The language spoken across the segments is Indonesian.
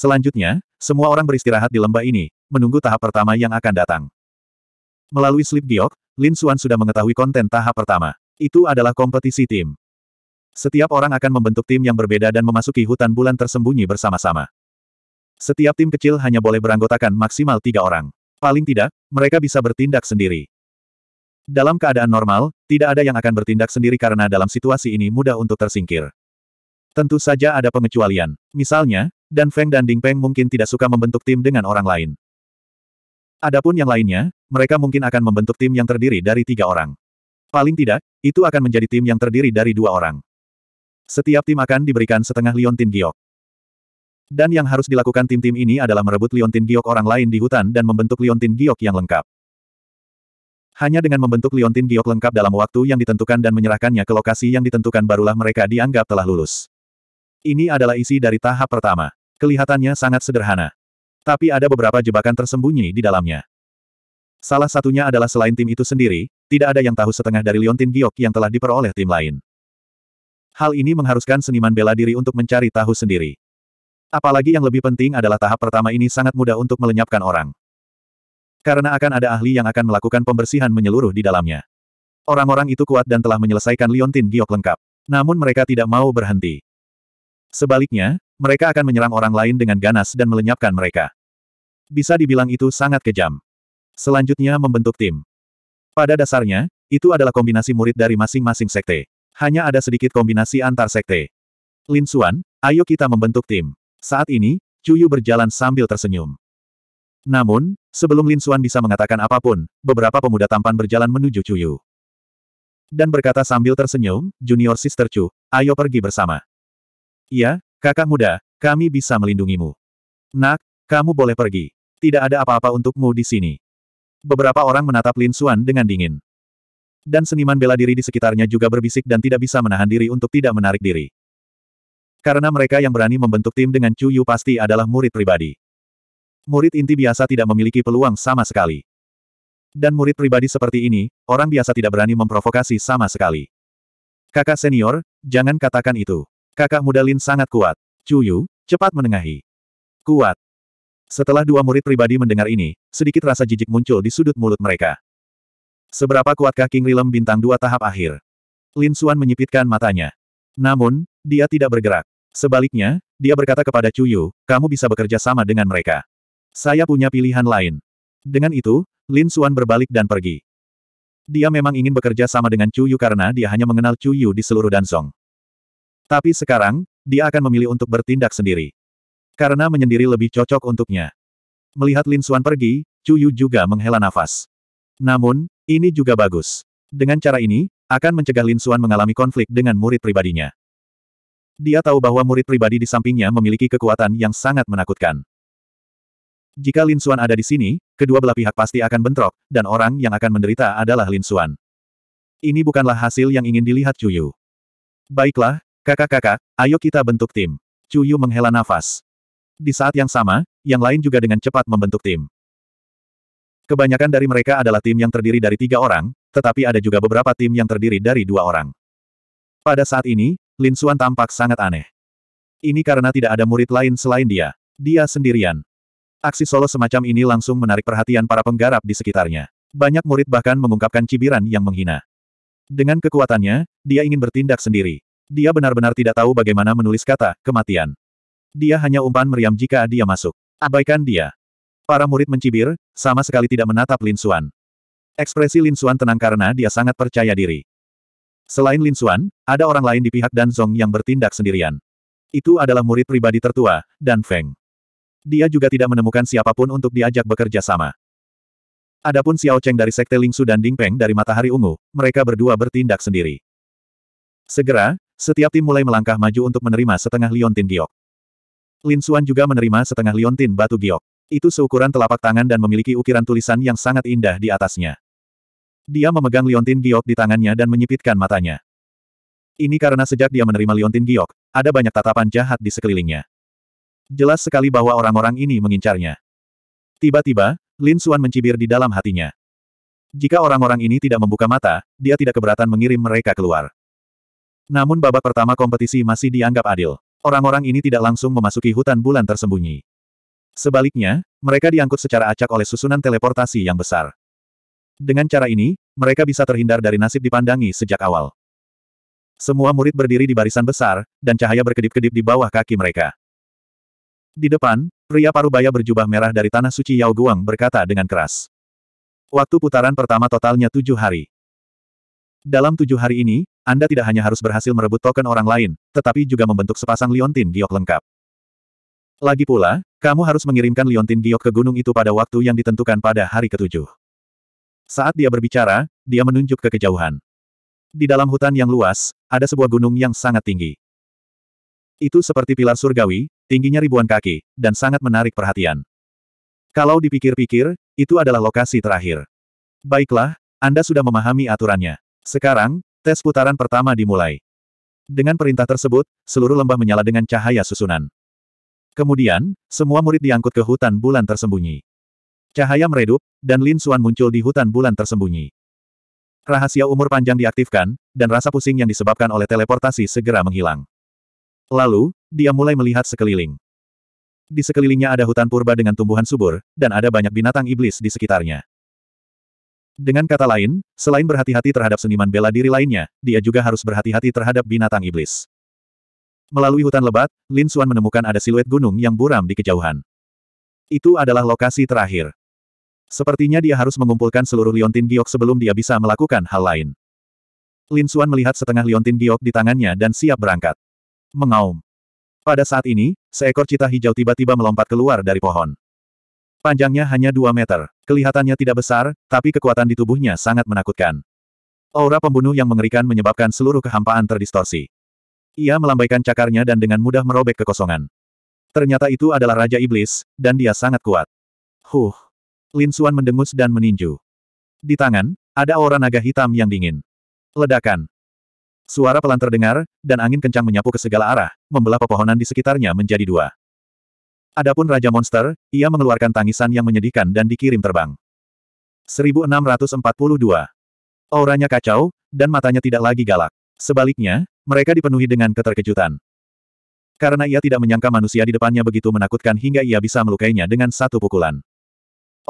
Selanjutnya, semua orang beristirahat di lembah ini, menunggu tahap pertama yang akan datang. Melalui slip giok, Lin Xuan sudah mengetahui konten tahap pertama. Itu adalah kompetisi tim. Setiap orang akan membentuk tim yang berbeda dan memasuki hutan bulan tersembunyi bersama-sama. Setiap tim kecil hanya boleh beranggotakan maksimal tiga orang. Paling tidak, mereka bisa bertindak sendiri. Dalam keadaan normal, tidak ada yang akan bertindak sendiri karena dalam situasi ini mudah untuk tersingkir. Tentu saja ada pengecualian. Misalnya, dan Feng dan Ding Peng mungkin tidak suka membentuk tim dengan orang lain. Adapun yang lainnya, mereka mungkin akan membentuk tim yang terdiri dari tiga orang. Paling tidak, itu akan menjadi tim yang terdiri dari dua orang. Setiap tim akan diberikan setengah Liontin Giok. Dan yang harus dilakukan tim-tim ini adalah merebut Liontin Giok orang lain di hutan dan membentuk Liontin Giok yang lengkap. Hanya dengan membentuk Liontin Giok lengkap dalam waktu yang ditentukan dan menyerahkannya ke lokasi yang ditentukan barulah mereka dianggap telah lulus. Ini adalah isi dari tahap pertama. Kelihatannya sangat sederhana. Tapi ada beberapa jebakan tersembunyi di dalamnya. Salah satunya adalah selain tim itu sendiri, tidak ada yang tahu setengah dari Liontin Giok yang telah diperoleh tim lain. Hal ini mengharuskan seniman bela diri untuk mencari tahu sendiri. Apalagi yang lebih penting adalah tahap pertama ini sangat mudah untuk melenyapkan orang. Karena akan ada ahli yang akan melakukan pembersihan menyeluruh di dalamnya. Orang-orang itu kuat dan telah menyelesaikan Liontin Giok lengkap. Namun mereka tidak mau berhenti. Sebaliknya, mereka akan menyerang orang lain dengan ganas dan melenyapkan mereka. Bisa dibilang itu sangat kejam. Selanjutnya membentuk tim. Pada dasarnya, itu adalah kombinasi murid dari masing-masing sekte. Hanya ada sedikit kombinasi antar sekte. Lin Suan, ayo kita membentuk tim. Saat ini, Cuyu berjalan sambil tersenyum. Namun, sebelum Lin Suan bisa mengatakan apapun, beberapa pemuda tampan berjalan menuju Cuyu. Dan berkata sambil tersenyum, Junior Sister Chu, ayo pergi bersama. Iya, kakak muda, kami bisa melindungimu. Nak, kamu boleh pergi. Tidak ada apa-apa untukmu di sini. Beberapa orang menatap Lin Xuan dengan dingin. Dan seniman bela diri di sekitarnya juga berbisik dan tidak bisa menahan diri untuk tidak menarik diri. Karena mereka yang berani membentuk tim dengan Chu Yu pasti adalah murid pribadi. Murid inti biasa tidak memiliki peluang sama sekali. Dan murid pribadi seperti ini, orang biasa tidak berani memprovokasi sama sekali. Kakak senior, jangan katakan itu. Kakak muda Lin sangat kuat. Cuyu, cepat menengahi. Kuat. Setelah dua murid pribadi mendengar ini, sedikit rasa jijik muncul di sudut mulut mereka. Seberapa kuatkah King Rilem bintang dua tahap akhir? Lin Suan menyipitkan matanya. Namun, dia tidak bergerak. Sebaliknya, dia berkata kepada Cuyu, kamu bisa bekerja sama dengan mereka. Saya punya pilihan lain. Dengan itu, Lin Suan berbalik dan pergi. Dia memang ingin bekerja sama dengan Cuyu karena dia hanya mengenal Cuyu di seluruh Danzong. Tapi sekarang, dia akan memilih untuk bertindak sendiri. Karena menyendiri lebih cocok untuknya. Melihat Lin Suan pergi, Chu Yu juga menghela nafas. Namun, ini juga bagus. Dengan cara ini, akan mencegah Lin Suan mengalami konflik dengan murid pribadinya. Dia tahu bahwa murid pribadi di sampingnya memiliki kekuatan yang sangat menakutkan. Jika Lin Suan ada di sini, kedua belah pihak pasti akan bentrok, dan orang yang akan menderita adalah Lin Suan. Ini bukanlah hasil yang ingin dilihat Chu Yu. Baiklah, Kakak-kakak, ayo kita bentuk tim. Cuyu menghela nafas. Di saat yang sama, yang lain juga dengan cepat membentuk tim. Kebanyakan dari mereka adalah tim yang terdiri dari tiga orang, tetapi ada juga beberapa tim yang terdiri dari dua orang. Pada saat ini, Lin Suan tampak sangat aneh. Ini karena tidak ada murid lain selain dia. Dia sendirian. Aksi solo semacam ini langsung menarik perhatian para penggarap di sekitarnya. Banyak murid bahkan mengungkapkan cibiran yang menghina. Dengan kekuatannya, dia ingin bertindak sendiri. Dia benar-benar tidak tahu bagaimana menulis kata, kematian. Dia hanya umpan meriam jika dia masuk. Abaikan dia. Para murid mencibir, sama sekali tidak menatap Lin Xuan. Ekspresi Lin Xuan tenang karena dia sangat percaya diri. Selain Lin Xuan, ada orang lain di pihak Dan Zong yang bertindak sendirian. Itu adalah murid pribadi tertua, Dan Feng. Dia juga tidak menemukan siapapun untuk diajak bekerja sama. Adapun Xiao Cheng dari Sekte Lingsu dan Ding Peng dari Matahari Ungu, mereka berdua bertindak sendiri. Segera, setiap tim mulai melangkah maju untuk menerima setengah liontin giok. Lin Xuan juga menerima setengah liontin batu giok. Itu seukuran telapak tangan dan memiliki ukiran tulisan yang sangat indah di atasnya. Dia memegang liontin giok di tangannya dan menyipitkan matanya. Ini karena sejak dia menerima liontin giok, ada banyak tatapan jahat di sekelilingnya. Jelas sekali bahwa orang-orang ini mengincarnya. Tiba-tiba, Lin Xuan mencibir di dalam hatinya. Jika orang-orang ini tidak membuka mata, dia tidak keberatan mengirim mereka keluar. Namun babak pertama kompetisi masih dianggap adil. Orang-orang ini tidak langsung memasuki hutan bulan tersembunyi. Sebaliknya, mereka diangkut secara acak oleh susunan teleportasi yang besar. Dengan cara ini, mereka bisa terhindar dari nasib dipandangi sejak awal. Semua murid berdiri di barisan besar, dan cahaya berkedip-kedip di bawah kaki mereka. Di depan, pria parubaya berjubah merah dari Tanah Suci Yao Guang berkata dengan keras. Waktu putaran pertama totalnya tujuh hari. Dalam tujuh hari ini, Anda tidak hanya harus berhasil merebut token orang lain, tetapi juga membentuk sepasang Liontin Giok lengkap. Lagi pula, kamu harus mengirimkan Liontin Giok ke gunung itu pada waktu yang ditentukan pada hari ketujuh. Saat dia berbicara, dia menunjuk ke kejauhan. Di dalam hutan yang luas, ada sebuah gunung yang sangat tinggi. Itu seperti pilar surgawi, tingginya ribuan kaki, dan sangat menarik perhatian. Kalau dipikir-pikir, itu adalah lokasi terakhir. Baiklah, Anda sudah memahami aturannya. Sekarang, tes putaran pertama dimulai. Dengan perintah tersebut, seluruh lembah menyala dengan cahaya susunan. Kemudian, semua murid diangkut ke hutan bulan tersembunyi. Cahaya meredup, dan Lin Xuan muncul di hutan bulan tersembunyi. Rahasia umur panjang diaktifkan, dan rasa pusing yang disebabkan oleh teleportasi segera menghilang. Lalu, dia mulai melihat sekeliling. Di sekelilingnya ada hutan purba dengan tumbuhan subur, dan ada banyak binatang iblis di sekitarnya. Dengan kata lain, selain berhati-hati terhadap seniman bela diri lainnya, dia juga harus berhati-hati terhadap binatang iblis. Melalui hutan lebat, Lin Xuan menemukan ada siluet gunung yang buram di kejauhan. Itu adalah lokasi terakhir. Sepertinya dia harus mengumpulkan seluruh liontin giok sebelum dia bisa melakukan hal lain. Lin Xuan melihat setengah liontin giok di tangannya dan siap berangkat. Mengaum. Pada saat ini, seekor cita hijau tiba-tiba melompat keluar dari pohon. Panjangnya hanya 2 meter. Kelihatannya tidak besar, tapi kekuatan di tubuhnya sangat menakutkan. Aura pembunuh yang mengerikan menyebabkan seluruh kehampaan terdistorsi. Ia melambaikan cakarnya dan dengan mudah merobek kekosongan. Ternyata itu adalah Raja Iblis, dan dia sangat kuat. Huh. Lin Xuan mendengus dan meninju. Di tangan, ada aura naga hitam yang dingin. Ledakan. Suara pelan terdengar, dan angin kencang menyapu ke segala arah, membelah pepohonan di sekitarnya menjadi dua. Adapun Raja Monster, ia mengeluarkan tangisan yang menyedihkan dan dikirim terbang. 1642. Auranya kacau, dan matanya tidak lagi galak. Sebaliknya, mereka dipenuhi dengan keterkejutan. Karena ia tidak menyangka manusia di depannya begitu menakutkan hingga ia bisa melukainya dengan satu pukulan.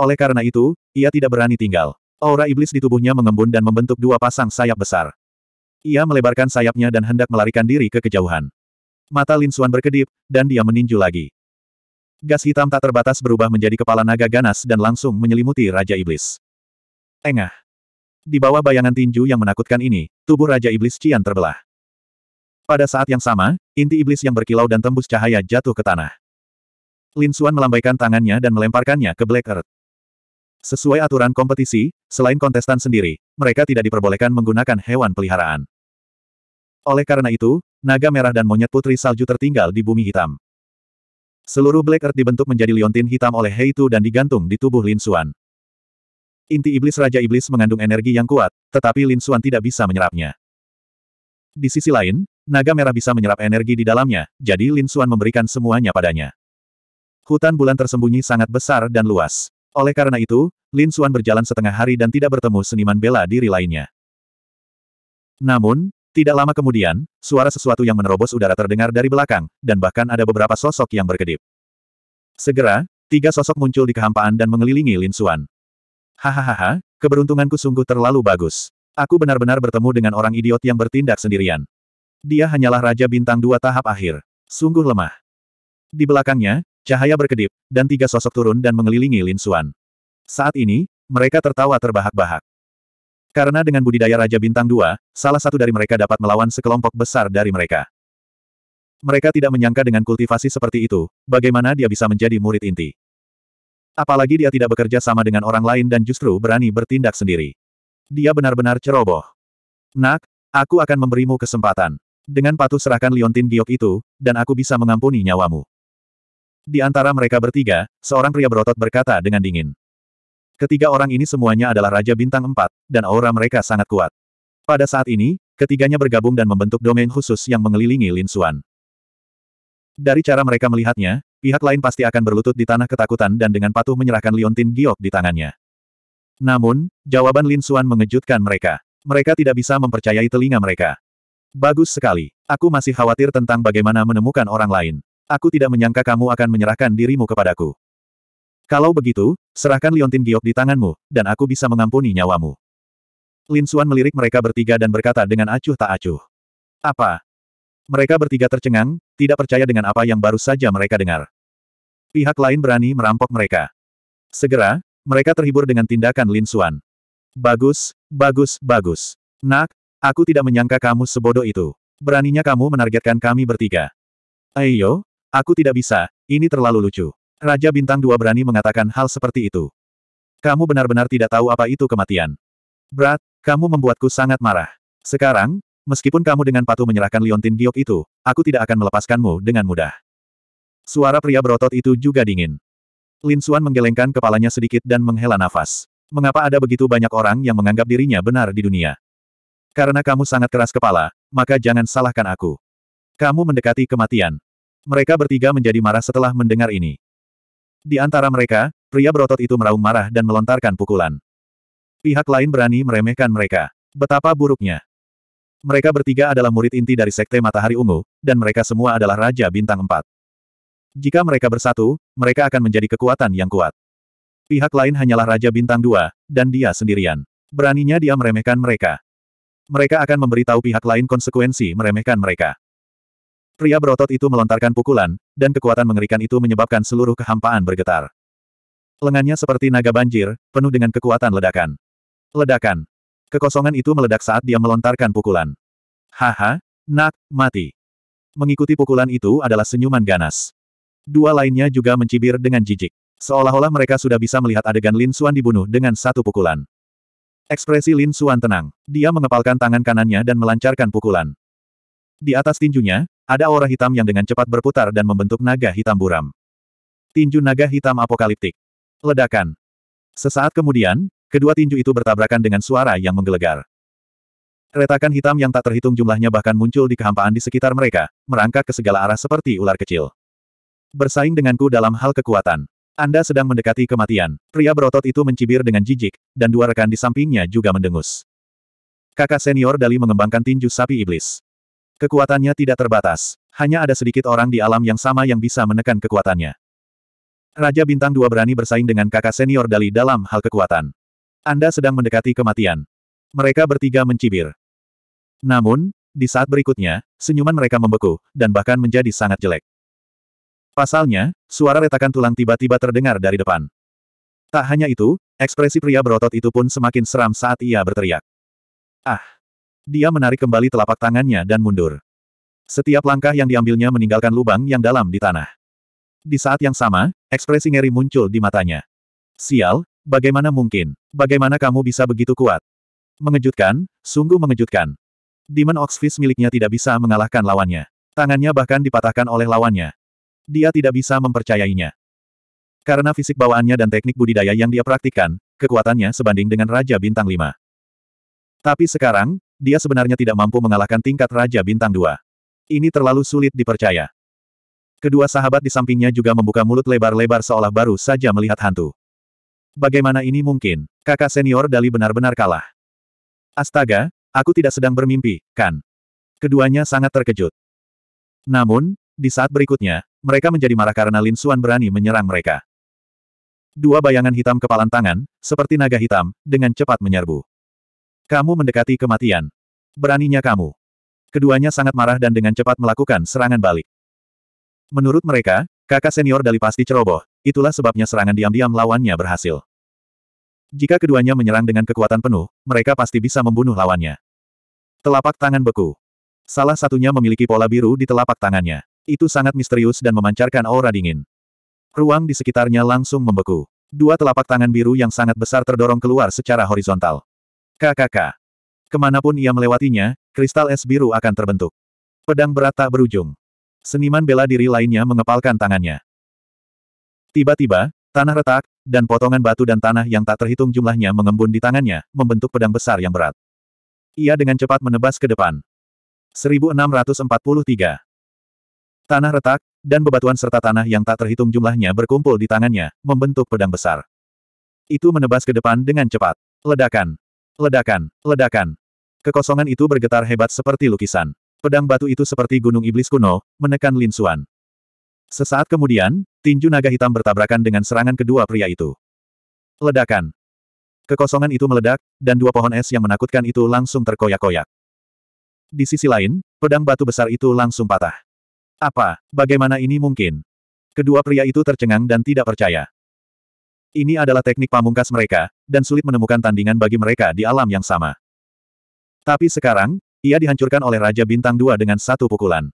Oleh karena itu, ia tidak berani tinggal. Aura iblis di tubuhnya mengembun dan membentuk dua pasang sayap besar. Ia melebarkan sayapnya dan hendak melarikan diri ke kejauhan. Mata Lin Xuan berkedip, dan dia meninju lagi. Gas hitam tak terbatas berubah menjadi kepala naga ganas dan langsung menyelimuti Raja Iblis. Tengah. Di bawah bayangan tinju yang menakutkan ini, tubuh Raja Iblis Cian terbelah. Pada saat yang sama, inti iblis yang berkilau dan tembus cahaya jatuh ke tanah. Lin Xuan melambaikan tangannya dan melemparkannya ke Black Earth. Sesuai aturan kompetisi, selain kontestan sendiri, mereka tidak diperbolehkan menggunakan hewan peliharaan. Oleh karena itu, naga merah dan monyet putri salju tertinggal di bumi hitam. Seluruh Black Earth dibentuk menjadi liontin hitam oleh Heitu dan digantung di tubuh Lin Xuan. Inti iblis Raja Iblis mengandung energi yang kuat, tetapi Lin Xuan tidak bisa menyerapnya. Di sisi lain, naga merah bisa menyerap energi di dalamnya, jadi Lin Xuan memberikan semuanya padanya. Hutan bulan tersembunyi sangat besar dan luas. Oleh karena itu, Lin Xuan berjalan setengah hari dan tidak bertemu seniman bela diri lainnya. Namun, tidak lama kemudian, suara sesuatu yang menerobos udara terdengar dari belakang, dan bahkan ada beberapa sosok yang berkedip. Segera, tiga sosok muncul di kehampaan dan mengelilingi Lin Xuan. Hahaha, keberuntunganku sungguh terlalu bagus. Aku benar-benar bertemu dengan orang idiot yang bertindak sendirian. Dia hanyalah Raja Bintang dua tahap akhir. Sungguh lemah. Di belakangnya, cahaya berkedip, dan tiga sosok turun dan mengelilingi Lin Xuan. Saat ini, mereka tertawa terbahak-bahak. Karena dengan budidaya Raja Bintang 2, salah satu dari mereka dapat melawan sekelompok besar dari mereka. Mereka tidak menyangka dengan kultivasi seperti itu, bagaimana dia bisa menjadi murid inti. Apalagi dia tidak bekerja sama dengan orang lain dan justru berani bertindak sendiri. Dia benar-benar ceroboh. Nak, aku akan memberimu kesempatan. Dengan patuh serahkan liontin giok itu, dan aku bisa mengampuni nyawamu. Di antara mereka bertiga, seorang pria berotot berkata dengan dingin. Ketiga orang ini semuanya adalah Raja Bintang 4, dan aura mereka sangat kuat. Pada saat ini, ketiganya bergabung dan membentuk domain khusus yang mengelilingi Lin Xuan. Dari cara mereka melihatnya, pihak lain pasti akan berlutut di tanah ketakutan dan dengan patuh menyerahkan Liontin Giok di tangannya. Namun, jawaban Lin Xuan mengejutkan mereka. Mereka tidak bisa mempercayai telinga mereka. Bagus sekali. Aku masih khawatir tentang bagaimana menemukan orang lain. Aku tidak menyangka kamu akan menyerahkan dirimu kepadaku. Kalau begitu, serahkan liontin giok di tanganmu, dan aku bisa mengampuni nyawamu. Lin Suan melirik mereka bertiga dan berkata dengan acuh tak acuh. Apa? Mereka bertiga tercengang, tidak percaya dengan apa yang baru saja mereka dengar. Pihak lain berani merampok mereka. Segera, mereka terhibur dengan tindakan Lin Suan. Bagus, bagus, bagus. Nak, aku tidak menyangka kamu sebodoh itu. Beraninya kamu menargetkan kami bertiga. Ayo, aku tidak bisa, ini terlalu lucu. Raja Bintang Dua berani mengatakan hal seperti itu. Kamu benar-benar tidak tahu apa itu kematian. Brat, kamu membuatku sangat marah. Sekarang, meskipun kamu dengan patuh menyerahkan liontin giok itu, aku tidak akan melepaskanmu dengan mudah. Suara pria berotot itu juga dingin. Lin Xuan menggelengkan kepalanya sedikit dan menghela nafas. Mengapa ada begitu banyak orang yang menganggap dirinya benar di dunia? Karena kamu sangat keras kepala, maka jangan salahkan aku. Kamu mendekati kematian. Mereka bertiga menjadi marah setelah mendengar ini. Di antara mereka, pria berotot itu meraung marah dan melontarkan pukulan. Pihak lain berani meremehkan mereka. Betapa buruknya. Mereka bertiga adalah murid inti dari Sekte Matahari Ungu, dan mereka semua adalah Raja Bintang Empat. Jika mereka bersatu, mereka akan menjadi kekuatan yang kuat. Pihak lain hanyalah Raja Bintang Dua, dan dia sendirian. Beraninya dia meremehkan mereka. Mereka akan memberitahu pihak lain konsekuensi meremehkan mereka. Pria berotot itu melontarkan pukulan, dan kekuatan mengerikan itu menyebabkan seluruh kehampaan bergetar. Lengannya seperti naga banjir, penuh dengan kekuatan ledakan. Ledakan. Kekosongan itu meledak saat dia melontarkan pukulan. Haha, nak, mati. Mengikuti pukulan itu adalah senyuman ganas. Dua lainnya juga mencibir dengan jijik. Seolah-olah mereka sudah bisa melihat adegan Lin Suan dibunuh dengan satu pukulan. Ekspresi Lin Suan tenang. Dia mengepalkan tangan kanannya dan melancarkan pukulan. Di atas tinjunya, ada aura hitam yang dengan cepat berputar dan membentuk naga hitam buram. Tinju naga hitam apokaliptik. Ledakan. Sesaat kemudian, Kedua tinju itu bertabrakan dengan suara yang menggelegar. Retakan hitam yang tak terhitung jumlahnya bahkan muncul di kehampaan di sekitar mereka, merangkak ke segala arah seperti ular kecil. Bersaing denganku dalam hal kekuatan. Anda sedang mendekati kematian. Pria berotot itu mencibir dengan jijik, dan dua rekan di sampingnya juga mendengus. Kakak senior Dali mengembangkan tinju sapi iblis. Kekuatannya tidak terbatas. Hanya ada sedikit orang di alam yang sama yang bisa menekan kekuatannya. Raja Bintang Dua berani bersaing dengan kakak senior Dali dalam hal kekuatan. Anda sedang mendekati kematian. Mereka bertiga mencibir. Namun, di saat berikutnya, senyuman mereka membeku, dan bahkan menjadi sangat jelek. Pasalnya, suara retakan tulang tiba-tiba terdengar dari depan. Tak hanya itu, ekspresi pria berotot itu pun semakin seram saat ia berteriak. Ah! Dia menarik kembali telapak tangannya dan mundur. Setiap langkah yang diambilnya meninggalkan lubang yang dalam di tanah. Di saat yang sama, ekspresi ngeri muncul di matanya. Sial, Bagaimana mungkin? Bagaimana kamu bisa begitu kuat? Mengejutkan, sungguh mengejutkan. Demon Oxfish miliknya tidak bisa mengalahkan lawannya. Tangannya bahkan dipatahkan oleh lawannya. Dia tidak bisa mempercayainya. Karena fisik bawaannya dan teknik budidaya yang dia praktikkan, kekuatannya sebanding dengan Raja Bintang 5. Tapi sekarang, dia sebenarnya tidak mampu mengalahkan tingkat Raja Bintang 2. Ini terlalu sulit dipercaya. Kedua sahabat di sampingnya juga membuka mulut lebar-lebar seolah baru saja melihat hantu. Bagaimana ini mungkin? Kakak senior Dali benar-benar kalah. Astaga, aku tidak sedang bermimpi, kan? Keduanya sangat terkejut. Namun, di saat berikutnya, mereka menjadi marah karena Lin Suan berani menyerang mereka. Dua bayangan hitam kepalan tangan, seperti naga hitam, dengan cepat menyerbu. Kamu mendekati kematian. Beraninya kamu. Keduanya sangat marah dan dengan cepat melakukan serangan balik. Menurut mereka, Kakak senior Dali pasti ceroboh, itulah sebabnya serangan diam-diam lawannya berhasil. Jika keduanya menyerang dengan kekuatan penuh, mereka pasti bisa membunuh lawannya. Telapak tangan beku. Salah satunya memiliki pola biru di telapak tangannya. Itu sangat misterius dan memancarkan aura dingin. Ruang di sekitarnya langsung membeku. Dua telapak tangan biru yang sangat besar terdorong keluar secara horizontal. KKK. Kemanapun ia melewatinya, kristal es biru akan terbentuk. Pedang berat tak berujung. Seniman bela diri lainnya mengepalkan tangannya. Tiba-tiba, tanah retak, dan potongan batu dan tanah yang tak terhitung jumlahnya mengembun di tangannya, membentuk pedang besar yang berat. Ia dengan cepat menebas ke depan. 1643 Tanah retak, dan bebatuan serta tanah yang tak terhitung jumlahnya berkumpul di tangannya, membentuk pedang besar. Itu menebas ke depan dengan cepat. Ledakan. Ledakan. Ledakan. Kekosongan itu bergetar hebat seperti lukisan. Pedang batu itu seperti gunung iblis kuno, menekan Lin Xuan. Sesaat kemudian, tinju naga hitam bertabrakan dengan serangan kedua pria itu. Ledakan. Kekosongan itu meledak, dan dua pohon es yang menakutkan itu langsung terkoyak-koyak. Di sisi lain, pedang batu besar itu langsung patah. Apa, bagaimana ini mungkin? Kedua pria itu tercengang dan tidak percaya. Ini adalah teknik pamungkas mereka, dan sulit menemukan tandingan bagi mereka di alam yang sama. Tapi sekarang, ia dihancurkan oleh Raja Bintang Dua dengan satu pukulan.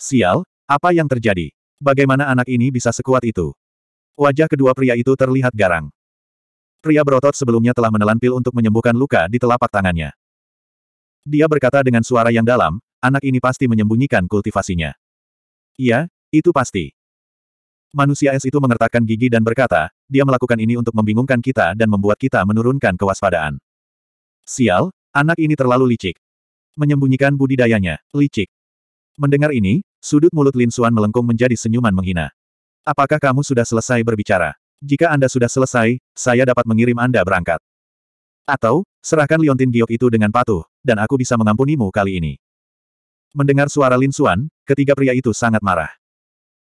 Sial, apa yang terjadi? Bagaimana anak ini bisa sekuat itu? Wajah kedua pria itu terlihat garang. Pria berotot sebelumnya telah menelan pil untuk menyembuhkan luka di telapak tangannya. Dia berkata dengan suara yang dalam, anak ini pasti menyembunyikan kultivasinya. Iya, itu pasti. Manusia es itu mengertakkan gigi dan berkata, dia melakukan ini untuk membingungkan kita dan membuat kita menurunkan kewaspadaan. Sial, anak ini terlalu licik menyembunyikan budidayanya, licik. Mendengar ini, sudut mulut Lin Suan melengkung menjadi senyuman menghina. Apakah kamu sudah selesai berbicara? Jika Anda sudah selesai, saya dapat mengirim Anda berangkat. Atau, serahkan liontin giok itu dengan patuh, dan aku bisa mengampunimu kali ini. Mendengar suara Lin Suan, ketiga pria itu sangat marah.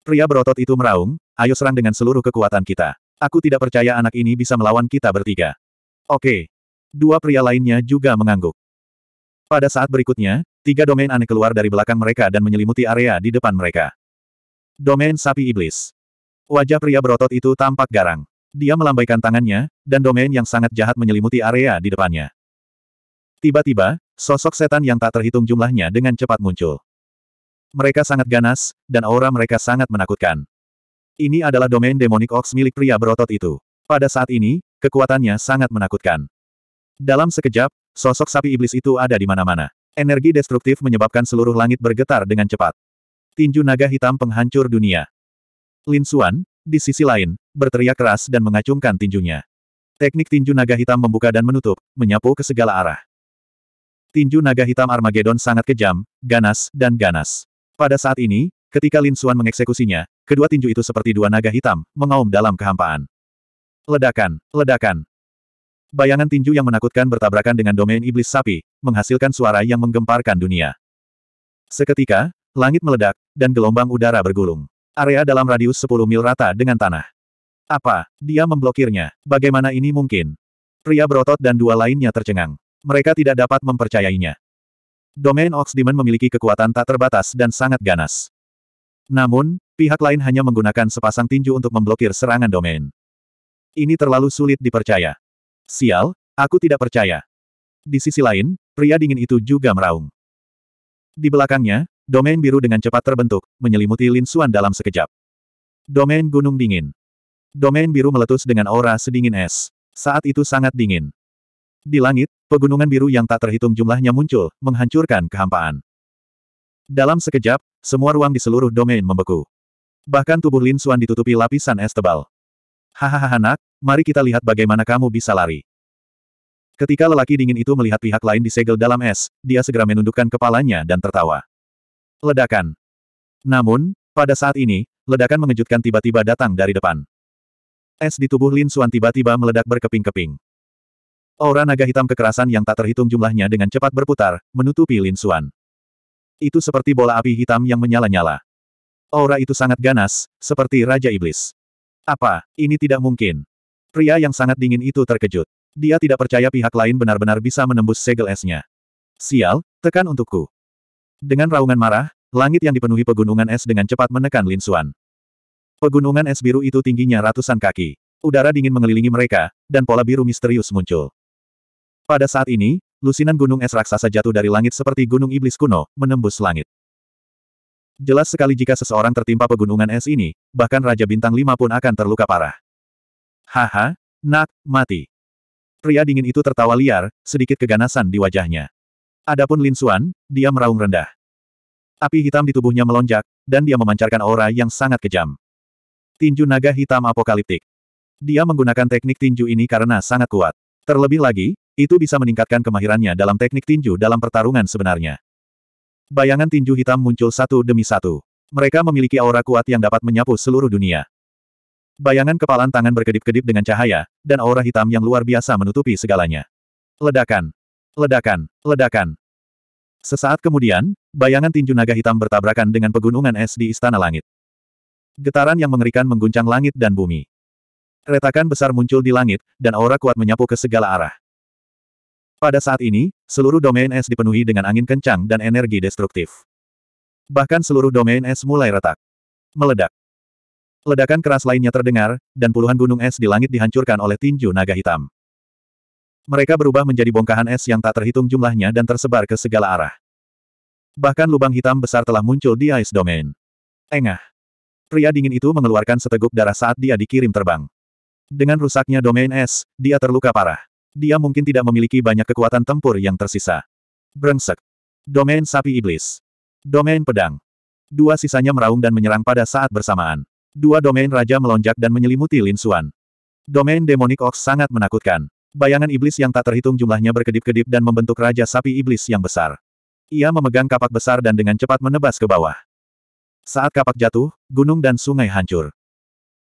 Pria berotot itu meraung, ayo serang dengan seluruh kekuatan kita. Aku tidak percaya anak ini bisa melawan kita bertiga. Oke. Dua pria lainnya juga mengangguk. Pada saat berikutnya, tiga domain aneh keluar dari belakang mereka dan menyelimuti area di depan mereka. Domain sapi iblis. Wajah pria berotot itu tampak garang. Dia melambaikan tangannya, dan domain yang sangat jahat menyelimuti area di depannya. Tiba-tiba, sosok setan yang tak terhitung jumlahnya dengan cepat muncul. Mereka sangat ganas, dan aura mereka sangat menakutkan. Ini adalah domain demonic ox milik pria berotot itu. Pada saat ini, kekuatannya sangat menakutkan. Dalam sekejap, Sosok sapi iblis itu ada di mana-mana. Energi destruktif menyebabkan seluruh langit bergetar dengan cepat. Tinju naga hitam penghancur dunia. Lin Xuan, di sisi lain, berteriak keras dan mengacungkan tinjunya. Teknik tinju naga hitam membuka dan menutup, menyapu ke segala arah. Tinju naga hitam Armageddon sangat kejam, ganas, dan ganas. Pada saat ini, ketika Lin Xuan mengeksekusinya, kedua tinju itu seperti dua naga hitam, mengaum dalam kehampaan. Ledakan, ledakan, Bayangan tinju yang menakutkan bertabrakan dengan domain iblis sapi, menghasilkan suara yang menggemparkan dunia. Seketika, langit meledak, dan gelombang udara bergulung. Area dalam radius 10 mil rata dengan tanah. Apa? Dia memblokirnya. Bagaimana ini mungkin? Pria berotot dan dua lainnya tercengang. Mereka tidak dapat mempercayainya. Domain Ox Demon memiliki kekuatan tak terbatas dan sangat ganas. Namun, pihak lain hanya menggunakan sepasang tinju untuk memblokir serangan domain. Ini terlalu sulit dipercaya. Sial, aku tidak percaya. Di sisi lain, pria dingin itu juga meraung. Di belakangnya, domain biru dengan cepat terbentuk, menyelimuti Lin Suan dalam sekejap. Domain gunung dingin. Domain biru meletus dengan aura sedingin es. Saat itu sangat dingin. Di langit, pegunungan biru yang tak terhitung jumlahnya muncul, menghancurkan kehampaan. Dalam sekejap, semua ruang di seluruh domain membeku. Bahkan tubuh Lin Suan ditutupi lapisan es tebal. Hahaha anak, mari kita lihat bagaimana kamu bisa lari. Ketika lelaki dingin itu melihat pihak lain disegel dalam es, dia segera menundukkan kepalanya dan tertawa. Ledakan. Namun, pada saat ini, ledakan mengejutkan tiba-tiba datang dari depan. Es di tubuh Lin Xuan tiba-tiba meledak berkeping-keping. Aura naga hitam kekerasan yang tak terhitung jumlahnya dengan cepat berputar, menutupi Lin Xuan. Itu seperti bola api hitam yang menyala-nyala. Aura itu sangat ganas, seperti Raja Iblis. Apa, ini tidak mungkin. Pria yang sangat dingin itu terkejut. Dia tidak percaya pihak lain benar-benar bisa menembus segel esnya. Sial, tekan untukku. Dengan raungan marah, langit yang dipenuhi pegunungan es dengan cepat menekan Lin Xuan. Pegunungan es biru itu tingginya ratusan kaki. Udara dingin mengelilingi mereka, dan pola biru misterius muncul. Pada saat ini, lusinan gunung es raksasa jatuh dari langit seperti gunung iblis kuno, menembus langit. Jelas sekali jika seseorang tertimpa pegunungan es ini, bahkan Raja Bintang Lima pun akan terluka parah. Haha, nak, mati. Pria dingin itu tertawa liar, sedikit keganasan di wajahnya. Adapun Lin Xuan, dia meraung rendah. Api hitam di tubuhnya melonjak, dan dia memancarkan aura yang sangat kejam. Tinju naga hitam apokaliptik. Dia menggunakan teknik tinju ini karena sangat kuat. Terlebih lagi, itu bisa meningkatkan kemahirannya dalam teknik tinju dalam pertarungan sebenarnya. Bayangan tinju hitam muncul satu demi satu. Mereka memiliki aura kuat yang dapat menyapu seluruh dunia. Bayangan kepalan tangan berkedip-kedip dengan cahaya, dan aura hitam yang luar biasa menutupi segalanya. Ledakan! Ledakan! Ledakan! Sesaat kemudian, bayangan tinju naga hitam bertabrakan dengan pegunungan es di Istana Langit. Getaran yang mengerikan mengguncang langit dan bumi. Retakan besar muncul di langit, dan aura kuat menyapu ke segala arah. Pada saat ini, seluruh domain es dipenuhi dengan angin kencang dan energi destruktif. Bahkan seluruh domain es mulai retak. Meledak. Ledakan keras lainnya terdengar, dan puluhan gunung es di langit dihancurkan oleh tinju naga hitam. Mereka berubah menjadi bongkahan es yang tak terhitung jumlahnya dan tersebar ke segala arah. Bahkan lubang hitam besar telah muncul di Ice Domain. Engah. Pria dingin itu mengeluarkan seteguk darah saat dia dikirim terbang. Dengan rusaknya domain es, dia terluka parah. Dia mungkin tidak memiliki banyak kekuatan tempur yang tersisa. Brengsek. Domain sapi iblis. Domain pedang. Dua sisanya meraung dan menyerang pada saat bersamaan. Dua domain raja melonjak dan menyelimuti Lin Xuan. Domain demonic ox sangat menakutkan. Bayangan iblis yang tak terhitung jumlahnya berkedip-kedip dan membentuk raja sapi iblis yang besar. Ia memegang kapak besar dan dengan cepat menebas ke bawah. Saat kapak jatuh, gunung dan sungai hancur.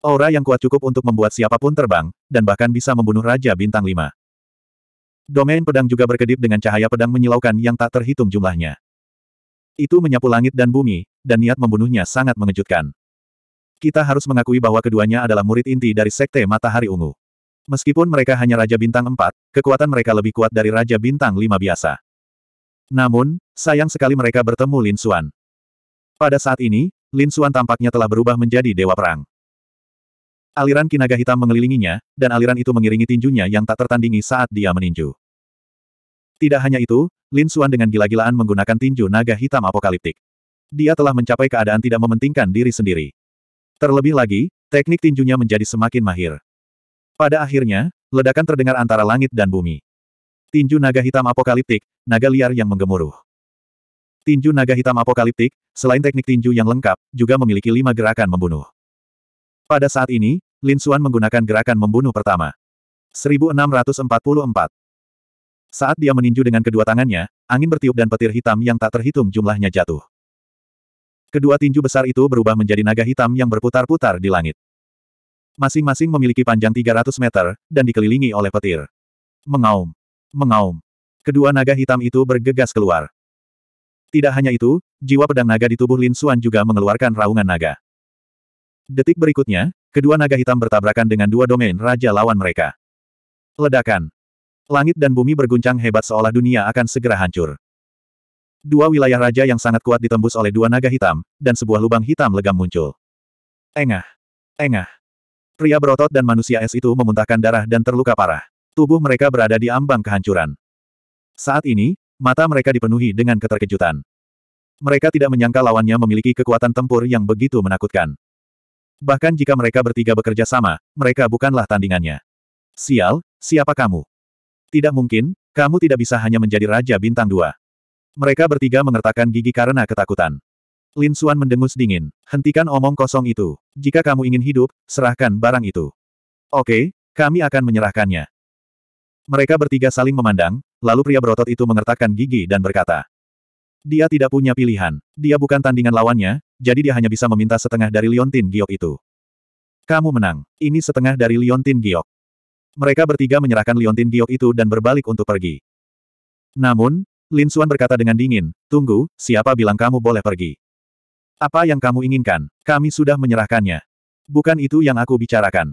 Aura yang kuat cukup untuk membuat siapapun terbang, dan bahkan bisa membunuh Raja Bintang 5. Domain pedang juga berkedip dengan cahaya pedang menyilaukan yang tak terhitung jumlahnya. Itu menyapu langit dan bumi, dan niat membunuhnya sangat mengejutkan. Kita harus mengakui bahwa keduanya adalah murid inti dari Sekte Matahari Ungu. Meskipun mereka hanya Raja Bintang 4, kekuatan mereka lebih kuat dari Raja Bintang 5 biasa. Namun, sayang sekali mereka bertemu Lin Xuan. Pada saat ini, Lin Xuan tampaknya telah berubah menjadi Dewa Perang. Aliran kinaga hitam mengelilinginya, dan aliran itu mengiringi tinjunya yang tak tertandingi saat dia meninju. Tidak hanya itu, Lin Suan dengan gila-gilaan menggunakan tinju naga hitam apokaliptik. Dia telah mencapai keadaan tidak mementingkan diri sendiri. Terlebih lagi, teknik tinjunya menjadi semakin mahir. Pada akhirnya, ledakan terdengar antara langit dan bumi. Tinju naga hitam apokaliptik, naga liar yang menggemuruh. Tinju naga hitam apokaliptik, selain teknik tinju yang lengkap, juga memiliki lima gerakan membunuh. Pada saat ini, Lin Xuan menggunakan gerakan membunuh pertama. 1644. Saat dia meninju dengan kedua tangannya, angin bertiup dan petir hitam yang tak terhitung jumlahnya jatuh. Kedua tinju besar itu berubah menjadi naga hitam yang berputar-putar di langit. Masing-masing memiliki panjang 300 meter, dan dikelilingi oleh petir. Mengaum. Mengaum. Kedua naga hitam itu bergegas keluar. Tidak hanya itu, jiwa pedang naga di tubuh Lin Xuan juga mengeluarkan raungan naga. Detik berikutnya, kedua naga hitam bertabrakan dengan dua domain raja lawan mereka. Ledakan. Langit dan bumi berguncang hebat seolah dunia akan segera hancur. Dua wilayah raja yang sangat kuat ditembus oleh dua naga hitam, dan sebuah lubang hitam legam muncul. Engah. Engah. Pria berotot dan manusia es itu memuntahkan darah dan terluka parah. Tubuh mereka berada di ambang kehancuran. Saat ini, mata mereka dipenuhi dengan keterkejutan. Mereka tidak menyangka lawannya memiliki kekuatan tempur yang begitu menakutkan. Bahkan jika mereka bertiga bekerja sama, mereka bukanlah tandingannya. Sial, siapa kamu? Tidak mungkin, kamu tidak bisa hanya menjadi Raja Bintang Dua. Mereka bertiga mengertakkan gigi karena ketakutan. Lin Xuan mendengus dingin. Hentikan omong kosong itu. Jika kamu ingin hidup, serahkan barang itu. Oke, kami akan menyerahkannya. Mereka bertiga saling memandang, lalu pria berotot itu mengertakkan gigi dan berkata, dia tidak punya pilihan. Dia bukan tandingan lawannya, jadi dia hanya bisa meminta setengah dari Liontin Giok itu. Kamu menang. Ini setengah dari Liontin Giok. Mereka bertiga menyerahkan Liontin Giok itu dan berbalik untuk pergi. Namun, Lin Suan berkata dengan dingin, Tunggu, siapa bilang kamu boleh pergi? Apa yang kamu inginkan? Kami sudah menyerahkannya. Bukan itu yang aku bicarakan.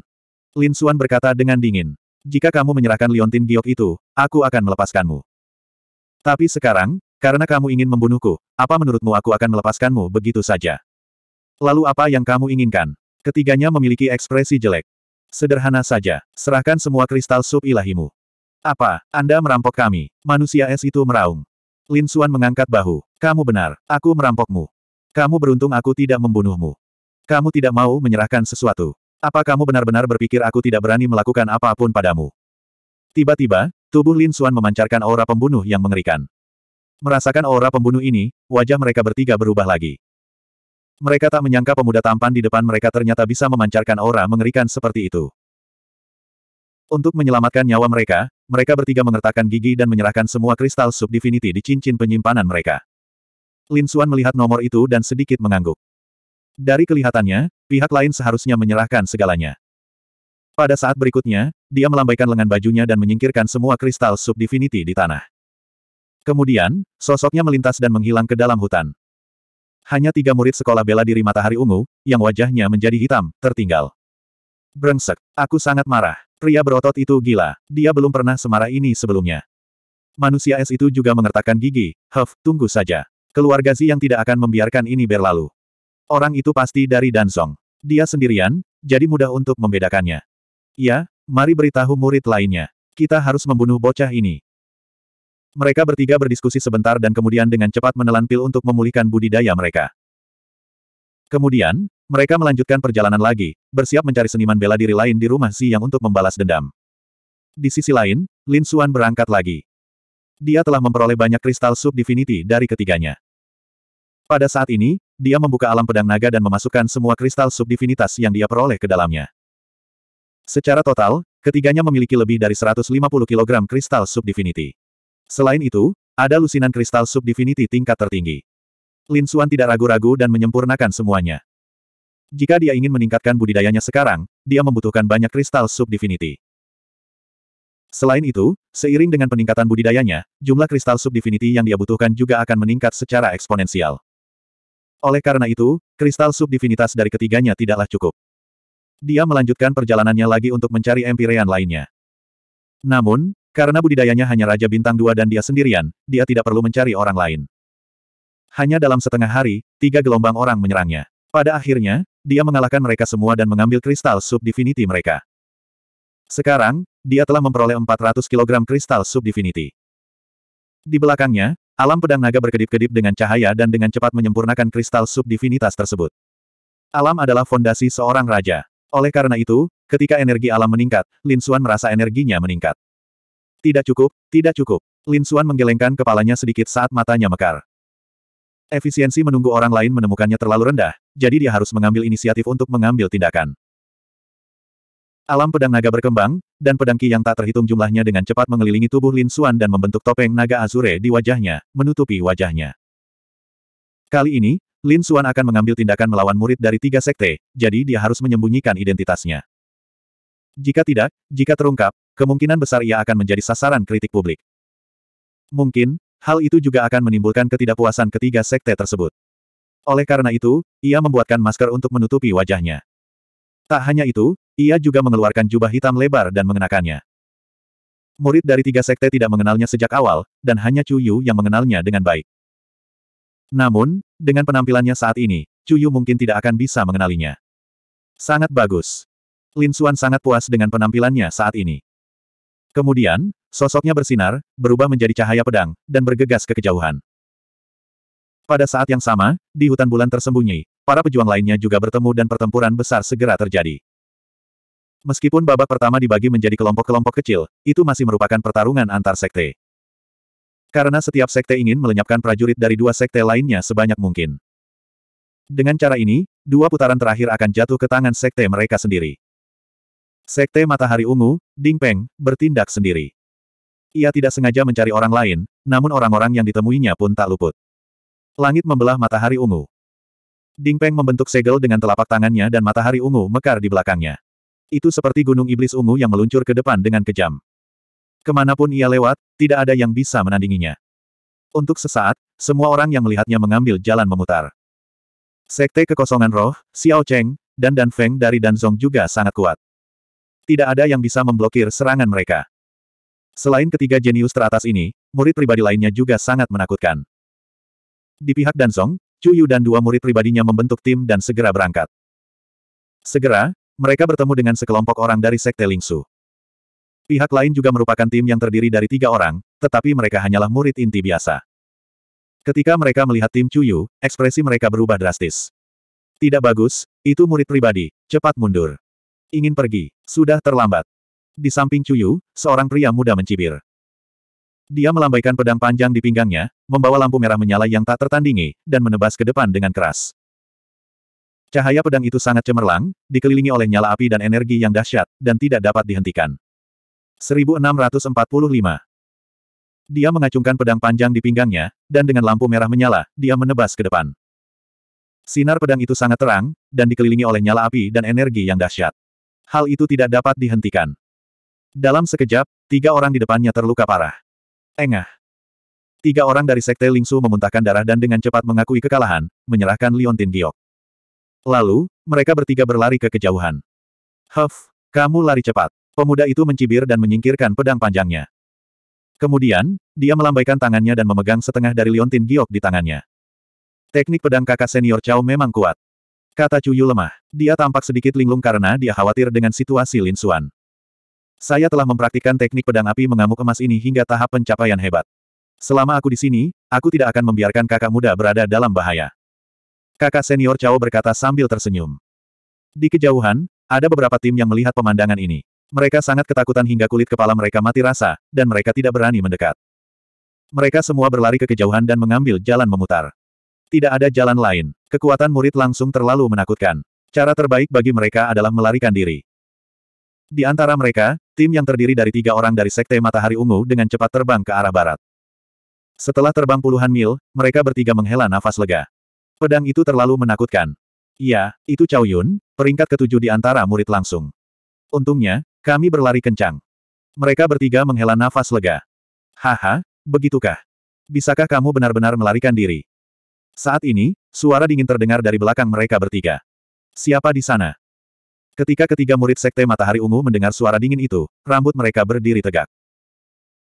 Lin Suan berkata dengan dingin. Jika kamu menyerahkan Liontin Giok itu, aku akan melepaskanmu. Tapi sekarang, karena kamu ingin membunuhku, apa menurutmu aku akan melepaskanmu begitu saja? Lalu apa yang kamu inginkan? Ketiganya memiliki ekspresi jelek. Sederhana saja, serahkan semua kristal sub ilahimu. Apa, Anda merampok kami? Manusia es itu meraung. Lin Suan mengangkat bahu. Kamu benar, aku merampokmu. Kamu beruntung aku tidak membunuhmu. Kamu tidak mau menyerahkan sesuatu. Apa kamu benar-benar berpikir aku tidak berani melakukan apapun padamu? Tiba-tiba, tubuh Lin Suan memancarkan aura pembunuh yang mengerikan. Merasakan aura pembunuh ini, wajah mereka bertiga berubah lagi. Mereka tak menyangka pemuda tampan di depan mereka ternyata bisa memancarkan aura mengerikan seperti itu. Untuk menyelamatkan nyawa mereka, mereka bertiga mengertakkan gigi dan menyerahkan semua kristal subdivinity di cincin penyimpanan mereka. Lin Xuan melihat nomor itu dan sedikit mengangguk. Dari kelihatannya, pihak lain seharusnya menyerahkan segalanya. Pada saat berikutnya, dia melambaikan lengan bajunya dan menyingkirkan semua kristal subdivinity di tanah. Kemudian, sosoknya melintas dan menghilang ke dalam hutan. Hanya tiga murid sekolah bela diri matahari ungu, yang wajahnya menjadi hitam, tertinggal. Brengsek, aku sangat marah. Pria berotot itu gila. Dia belum pernah semarah ini sebelumnya. Manusia es itu juga mengertakkan gigi. Huff, tunggu saja. Keluarga Zi yang tidak akan membiarkan ini berlalu. Orang itu pasti dari Dansong. Dia sendirian, jadi mudah untuk membedakannya. Ya, mari beritahu murid lainnya. Kita harus membunuh bocah ini. Mereka bertiga berdiskusi sebentar dan kemudian dengan cepat menelan pil untuk memulihkan budidaya mereka. Kemudian, mereka melanjutkan perjalanan lagi, bersiap mencari seniman bela diri lain di rumah Si Yang untuk membalas dendam. Di sisi lain, Lin Xuan berangkat lagi. Dia telah memperoleh banyak kristal sub-divinity dari ketiganya. Pada saat ini, dia membuka alam pedang naga dan memasukkan semua kristal subdivinitas yang dia peroleh ke dalamnya. Secara total, ketiganya memiliki lebih dari 150 kg kristal subdivinity. Selain itu, ada lusinan kristal subdivinity tingkat tertinggi. Lin Suan tidak ragu-ragu dan menyempurnakan semuanya. Jika dia ingin meningkatkan budidayanya sekarang, dia membutuhkan banyak kristal subdivinity. Selain itu, seiring dengan peningkatan budidayanya, jumlah kristal subdivinity yang dia butuhkan juga akan meningkat secara eksponensial. Oleh karena itu, kristal subdivinitas dari ketiganya tidaklah cukup. Dia melanjutkan perjalanannya lagi untuk mencari empirean lainnya. Namun, karena budidayanya hanya Raja Bintang Dua dan dia sendirian, dia tidak perlu mencari orang lain. Hanya dalam setengah hari, tiga gelombang orang menyerangnya. Pada akhirnya, dia mengalahkan mereka semua dan mengambil kristal subdefiniti mereka. Sekarang, dia telah memperoleh 400 kg kristal subdefiniti. Di belakangnya, alam pedang naga berkedip-kedip dengan cahaya dan dengan cepat menyempurnakan kristal subdivinitas tersebut. Alam adalah fondasi seorang raja. Oleh karena itu, ketika energi alam meningkat, Lin Xuan merasa energinya meningkat. Tidak cukup, tidak cukup. Lin Xuan menggelengkan kepalanya sedikit saat matanya mekar. Efisiensi menunggu orang lain menemukannya terlalu rendah, jadi dia harus mengambil inisiatif untuk mengambil tindakan. Alam pedang naga berkembang, dan pedang ki yang tak terhitung jumlahnya dengan cepat mengelilingi tubuh Lin Xuan dan membentuk topeng naga azure di wajahnya, menutupi wajahnya. Kali ini, Lin Xuan akan mengambil tindakan melawan murid dari tiga sekte, jadi dia harus menyembunyikan identitasnya. Jika tidak, jika terungkap, kemungkinan besar ia akan menjadi sasaran kritik publik. Mungkin, hal itu juga akan menimbulkan ketidakpuasan ketiga sekte tersebut. Oleh karena itu, ia membuatkan masker untuk menutupi wajahnya. Tak hanya itu, ia juga mengeluarkan jubah hitam lebar dan mengenakannya. Murid dari tiga sekte tidak mengenalnya sejak awal, dan hanya Cuyu yang mengenalnya dengan baik. Namun, dengan penampilannya saat ini, Cuyu mungkin tidak akan bisa mengenalinya. Sangat bagus. Lin Xuan sangat puas dengan penampilannya saat ini. Kemudian, sosoknya bersinar, berubah menjadi cahaya pedang, dan bergegas ke kejauhan. Pada saat yang sama, di hutan bulan tersembunyi, para pejuang lainnya juga bertemu dan pertempuran besar segera terjadi. Meskipun babak pertama dibagi menjadi kelompok-kelompok kecil, itu masih merupakan pertarungan antar sekte. Karena setiap sekte ingin melenyapkan prajurit dari dua sekte lainnya sebanyak mungkin. Dengan cara ini, dua putaran terakhir akan jatuh ke tangan sekte mereka sendiri. Sekte Matahari Ungu, Ding Peng, bertindak sendiri. Ia tidak sengaja mencari orang lain, namun orang-orang yang ditemuinya pun tak luput. Langit membelah matahari ungu. Ding Peng membentuk segel dengan telapak tangannya dan matahari ungu mekar di belakangnya. Itu seperti gunung iblis ungu yang meluncur ke depan dengan kejam. Kemanapun ia lewat, tidak ada yang bisa menandinginya. Untuk sesaat, semua orang yang melihatnya mengambil jalan memutar. Sekte kekosongan roh, Xiao Cheng, dan Dan Feng dari Dan Zhong juga sangat kuat tidak ada yang bisa memblokir serangan mereka. Selain ketiga jenius teratas ini, murid pribadi lainnya juga sangat menakutkan. Di pihak Danzong, Chu Yu dan dua murid pribadinya membentuk tim dan segera berangkat. Segera, mereka bertemu dengan sekelompok orang dari Sekte Lingsu. Pihak lain juga merupakan tim yang terdiri dari tiga orang, tetapi mereka hanyalah murid inti biasa. Ketika mereka melihat tim Chu Yu, ekspresi mereka berubah drastis. Tidak bagus, itu murid pribadi, cepat mundur. Ingin pergi. Sudah terlambat. Di samping Cuyu, seorang pria muda mencibir. Dia melambaikan pedang panjang di pinggangnya, membawa lampu merah menyala yang tak tertandingi, dan menebas ke depan dengan keras. Cahaya pedang itu sangat cemerlang, dikelilingi oleh nyala api dan energi yang dahsyat, dan tidak dapat dihentikan. 1645 Dia mengacungkan pedang panjang di pinggangnya, dan dengan lampu merah menyala, dia menebas ke depan. Sinar pedang itu sangat terang, dan dikelilingi oleh nyala api dan energi yang dahsyat hal itu tidak dapat dihentikan. Dalam sekejap, tiga orang di depannya terluka parah. Engah. Tiga orang dari Sekte Lingsu memuntahkan darah dan dengan cepat mengakui kekalahan, menyerahkan Liontin Giok. Lalu, mereka bertiga berlari ke kejauhan. Huff, kamu lari cepat. Pemuda itu mencibir dan menyingkirkan pedang panjangnya. Kemudian, dia melambaikan tangannya dan memegang setengah dari liontin giok di tangannya. Teknik pedang kakak senior Chao memang kuat. Kata Cuyu lemah. Dia tampak sedikit linglung karena dia khawatir dengan situasi Lin Xuan. Saya telah mempraktikkan teknik pedang api mengamuk emas ini hingga tahap pencapaian hebat. Selama aku di sini, aku tidak akan membiarkan kakak muda berada dalam bahaya. Kakak senior Cao berkata sambil tersenyum. Di kejauhan, ada beberapa tim yang melihat pemandangan ini. Mereka sangat ketakutan hingga kulit kepala mereka mati rasa, dan mereka tidak berani mendekat. Mereka semua berlari ke kejauhan dan mengambil jalan memutar. Tidak ada jalan lain. Kekuatan murid langsung terlalu menakutkan. Cara terbaik bagi mereka adalah melarikan diri. Di antara mereka, tim yang terdiri dari tiga orang dari Sekte Matahari Ungu dengan cepat terbang ke arah barat. Setelah terbang puluhan mil, mereka bertiga menghela nafas lega. Pedang itu terlalu menakutkan. Iya, itu Chow Yun, peringkat ketujuh di antara murid langsung. Untungnya, kami berlari kencang. Mereka bertiga menghela nafas lega. Haha, begitukah? Bisakah kamu benar-benar melarikan diri? Saat ini, suara dingin terdengar dari belakang mereka bertiga. Siapa di sana? Ketika ketiga murid Sekte Matahari Ungu mendengar suara dingin itu, rambut mereka berdiri tegak.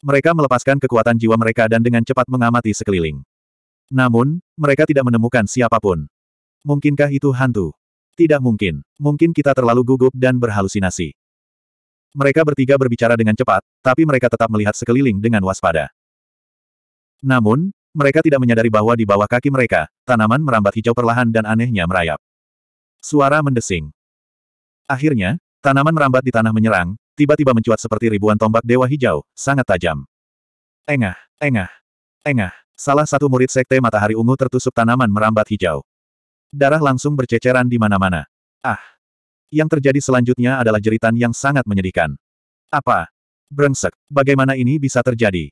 Mereka melepaskan kekuatan jiwa mereka dan dengan cepat mengamati sekeliling. Namun, mereka tidak menemukan siapapun. Mungkinkah itu hantu? Tidak mungkin. Mungkin kita terlalu gugup dan berhalusinasi. Mereka bertiga berbicara dengan cepat, tapi mereka tetap melihat sekeliling dengan waspada. Namun, mereka tidak menyadari bahwa di bawah kaki mereka, tanaman merambat hijau perlahan dan anehnya merayap. Suara mendesing. Akhirnya, tanaman merambat di tanah menyerang, tiba-tiba mencuat seperti ribuan tombak dewa hijau, sangat tajam. Engah, engah, engah. Salah satu murid sekte matahari ungu tertusuk tanaman merambat hijau. Darah langsung berceceran di mana-mana. Ah! Yang terjadi selanjutnya adalah jeritan yang sangat menyedihkan. Apa? Brengsek, bagaimana ini bisa terjadi?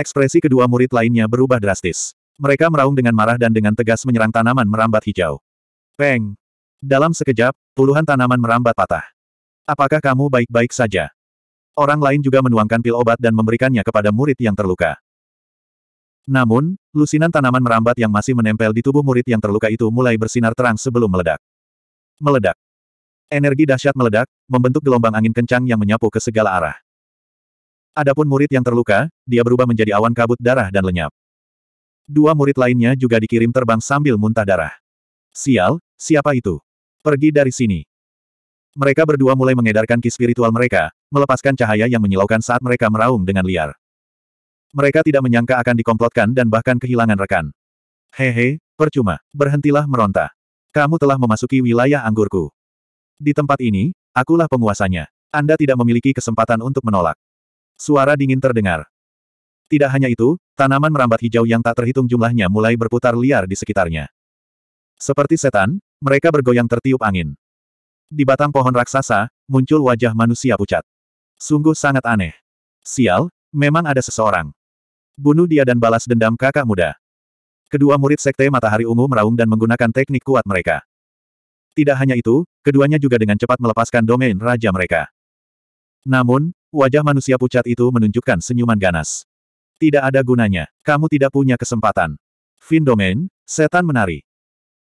Ekspresi kedua murid lainnya berubah drastis. Mereka meraung dengan marah dan dengan tegas menyerang tanaman merambat hijau. Peng! Dalam sekejap, puluhan tanaman merambat patah. Apakah kamu baik-baik saja? Orang lain juga menuangkan pil obat dan memberikannya kepada murid yang terluka. Namun, lusinan tanaman merambat yang masih menempel di tubuh murid yang terluka itu mulai bersinar terang sebelum meledak. Meledak. Energi dahsyat meledak, membentuk gelombang angin kencang yang menyapu ke segala arah. Adapun murid yang terluka, dia berubah menjadi awan kabut darah dan lenyap. Dua murid lainnya juga dikirim terbang sambil muntah darah. Sial, siapa itu? Pergi dari sini. Mereka berdua mulai mengedarkan ki spiritual mereka, melepaskan cahaya yang menyilaukan saat mereka meraung dengan liar. Mereka tidak menyangka akan dikomplotkan dan bahkan kehilangan rekan. Hehe, percuma, berhentilah meronta. Kamu telah memasuki wilayah anggurku. Di tempat ini, akulah penguasanya. Anda tidak memiliki kesempatan untuk menolak. Suara dingin terdengar. Tidak hanya itu, tanaman merambat hijau yang tak terhitung jumlahnya mulai berputar liar di sekitarnya. Seperti setan, mereka bergoyang tertiup angin. Di batang pohon raksasa, muncul wajah manusia pucat. Sungguh sangat aneh. Sial, memang ada seseorang. Bunuh dia dan balas dendam kakak muda. Kedua murid sekte matahari ungu meraung dan menggunakan teknik kuat mereka. Tidak hanya itu, keduanya juga dengan cepat melepaskan domain raja mereka. Namun, Wajah manusia pucat itu menunjukkan senyuman ganas. Tidak ada gunanya. Kamu tidak punya kesempatan. Fin domain, setan menari.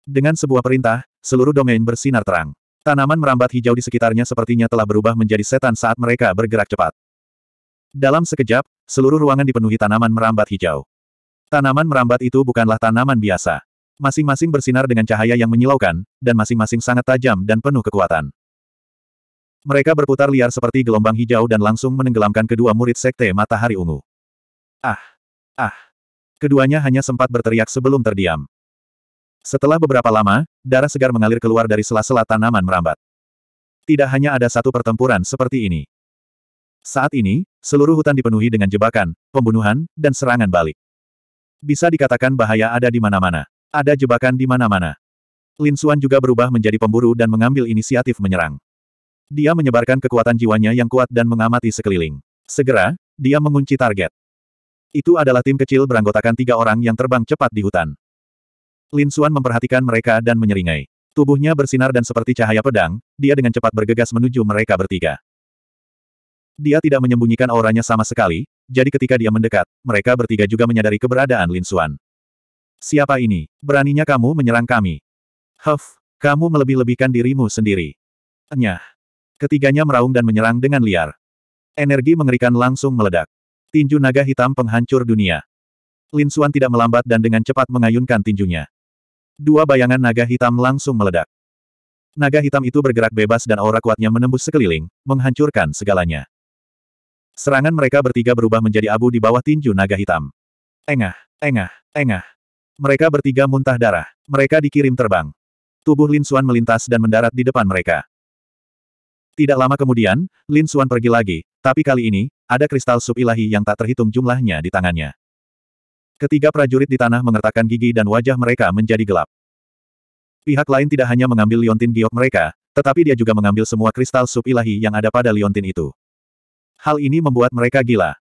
Dengan sebuah perintah, seluruh domain bersinar terang. Tanaman merambat hijau di sekitarnya sepertinya telah berubah menjadi setan saat mereka bergerak cepat. Dalam sekejap, seluruh ruangan dipenuhi tanaman merambat hijau. Tanaman merambat itu bukanlah tanaman biasa. Masing-masing bersinar dengan cahaya yang menyilaukan, dan masing-masing sangat tajam dan penuh kekuatan. Mereka berputar liar seperti gelombang hijau dan langsung menenggelamkan kedua murid sekte matahari ungu. Ah! Ah! Keduanya hanya sempat berteriak sebelum terdiam. Setelah beberapa lama, darah segar mengalir keluar dari sela-sela tanaman merambat. Tidak hanya ada satu pertempuran seperti ini. Saat ini, seluruh hutan dipenuhi dengan jebakan, pembunuhan, dan serangan balik. Bisa dikatakan bahaya ada di mana-mana. Ada jebakan di mana-mana. Lin Xuan juga berubah menjadi pemburu dan mengambil inisiatif menyerang. Dia menyebarkan kekuatan jiwanya yang kuat dan mengamati sekeliling. Segera, dia mengunci target. Itu adalah tim kecil beranggotakan tiga orang yang terbang cepat di hutan. Lin Xuan memperhatikan mereka dan menyeringai. Tubuhnya bersinar dan seperti cahaya pedang, dia dengan cepat bergegas menuju mereka bertiga. Dia tidak menyembunyikan auranya sama sekali, jadi ketika dia mendekat, mereka bertiga juga menyadari keberadaan Lin Xuan. Siapa ini? Beraninya kamu menyerang kami? Huff, kamu melebih-lebihkan dirimu sendiri. Enyah, Ketiganya meraung dan menyerang dengan liar. Energi mengerikan langsung meledak. Tinju naga hitam penghancur dunia. Lin Suan tidak melambat dan dengan cepat mengayunkan tinjunya. Dua bayangan naga hitam langsung meledak. Naga hitam itu bergerak bebas dan aura kuatnya menembus sekeliling, menghancurkan segalanya. Serangan mereka bertiga berubah menjadi abu di bawah tinju naga hitam. Engah, engah, engah. Mereka bertiga muntah darah. Mereka dikirim terbang. Tubuh Lin Suan melintas dan mendarat di depan mereka. Tidak lama kemudian, Lin Xuan pergi lagi, tapi kali ini, ada kristal sub ilahi yang tak terhitung jumlahnya di tangannya. Ketiga prajurit di tanah mengertakkan gigi dan wajah mereka menjadi gelap. Pihak lain tidak hanya mengambil liontin giok mereka, tetapi dia juga mengambil semua kristal sub ilahi yang ada pada liontin itu. Hal ini membuat mereka gila.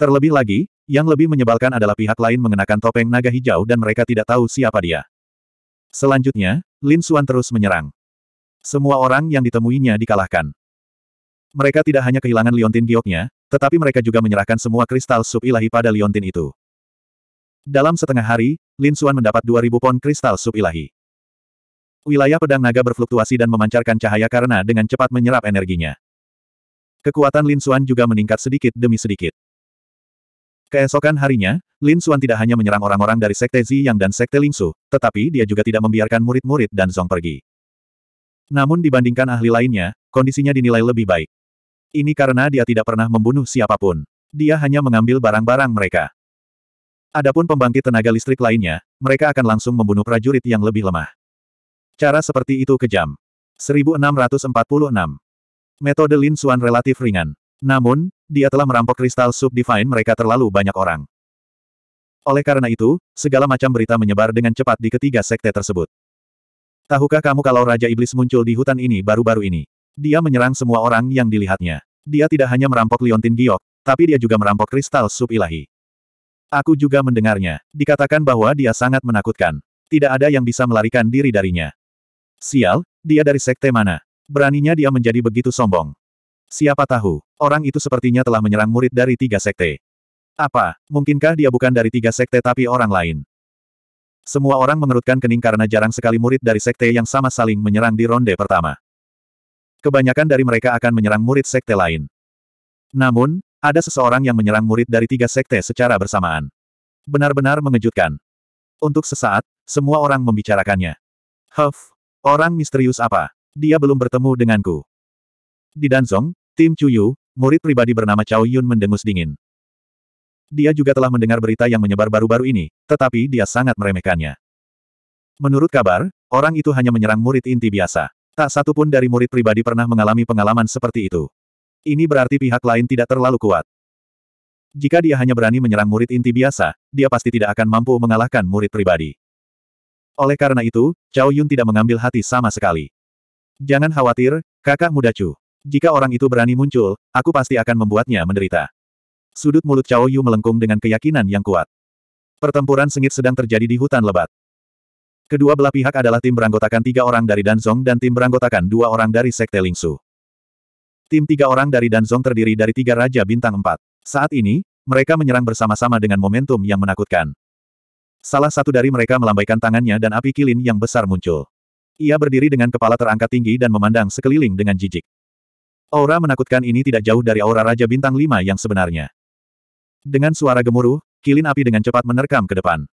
Terlebih lagi, yang lebih menyebalkan adalah pihak lain mengenakan topeng naga hijau dan mereka tidak tahu siapa dia. Selanjutnya, Lin Xuan terus menyerang. Semua orang yang ditemuinya dikalahkan. Mereka tidak hanya kehilangan liontin gioknya, tetapi mereka juga menyerahkan semua kristal sub ilahi pada liontin itu. Dalam setengah hari, Lin Xuan mendapat 2000 pon kristal sub ilahi. Wilayah pedang naga berfluktuasi dan memancarkan cahaya karena dengan cepat menyerap energinya. Kekuatan Lin Xuan juga meningkat sedikit demi sedikit. Keesokan harinya, Lin Xuan tidak hanya menyerang orang-orang dari Sekte Ziyang dan Sekte Ling Su, tetapi dia juga tidak membiarkan murid-murid dan Zong pergi. Namun dibandingkan ahli lainnya, kondisinya dinilai lebih baik. Ini karena dia tidak pernah membunuh siapapun. Dia hanya mengambil barang-barang mereka. Adapun pembangkit tenaga listrik lainnya, mereka akan langsung membunuh prajurit yang lebih lemah. Cara seperti itu kejam. 1646. Metode Lin Xuan relatif ringan. Namun, dia telah merampok kristal subdivine mereka terlalu banyak orang. Oleh karena itu, segala macam berita menyebar dengan cepat di ketiga sekte tersebut. Tahukah kamu kalau Raja Iblis muncul di hutan ini baru-baru ini? Dia menyerang semua orang yang dilihatnya. Dia tidak hanya merampok Liontin Giok, tapi dia juga merampok kristal sub ilahi. Aku juga mendengarnya. Dikatakan bahwa dia sangat menakutkan. Tidak ada yang bisa melarikan diri darinya. Sial, dia dari sekte mana? Beraninya dia menjadi begitu sombong. Siapa tahu, orang itu sepertinya telah menyerang murid dari tiga sekte. Apa, mungkinkah dia bukan dari tiga sekte tapi orang lain? Semua orang mengerutkan kening karena jarang sekali murid dari sekte yang sama saling menyerang di ronde pertama. Kebanyakan dari mereka akan menyerang murid sekte lain. Namun, ada seseorang yang menyerang murid dari tiga sekte secara bersamaan. Benar-benar mengejutkan. Untuk sesaat, semua orang membicarakannya. Huff, orang misterius apa? Dia belum bertemu denganku. Di Danzong, tim Cuyu, murid pribadi bernama Chao Yun mendengus dingin. Dia juga telah mendengar berita yang menyebar baru-baru ini, tetapi dia sangat meremehkannya. Menurut kabar, orang itu hanya menyerang murid inti biasa. Tak satu pun dari murid pribadi pernah mengalami pengalaman seperti itu. Ini berarti pihak lain tidak terlalu kuat. Jika dia hanya berani menyerang murid inti biasa, dia pasti tidak akan mampu mengalahkan murid pribadi. Oleh karena itu, Chao Yun tidak mengambil hati sama sekali. Jangan khawatir, kakak muda Chu. Jika orang itu berani muncul, aku pasti akan membuatnya menderita. Sudut mulut Cao Yu melengkung dengan keyakinan yang kuat. Pertempuran sengit sedang terjadi di hutan lebat. Kedua belah pihak adalah tim beranggotakan tiga orang dari Danzong dan tim beranggotakan dua orang dari Sekte Lingsu. Tim tiga orang dari Danzong terdiri dari tiga Raja Bintang empat. Saat ini, mereka menyerang bersama-sama dengan momentum yang menakutkan. Salah satu dari mereka melambaikan tangannya dan api kilin yang besar muncul. Ia berdiri dengan kepala terangkat tinggi dan memandang sekeliling dengan jijik. Aura menakutkan ini tidak jauh dari aura Raja Bintang Lima yang sebenarnya. Dengan suara gemuruh, kilin api dengan cepat menerkam ke depan.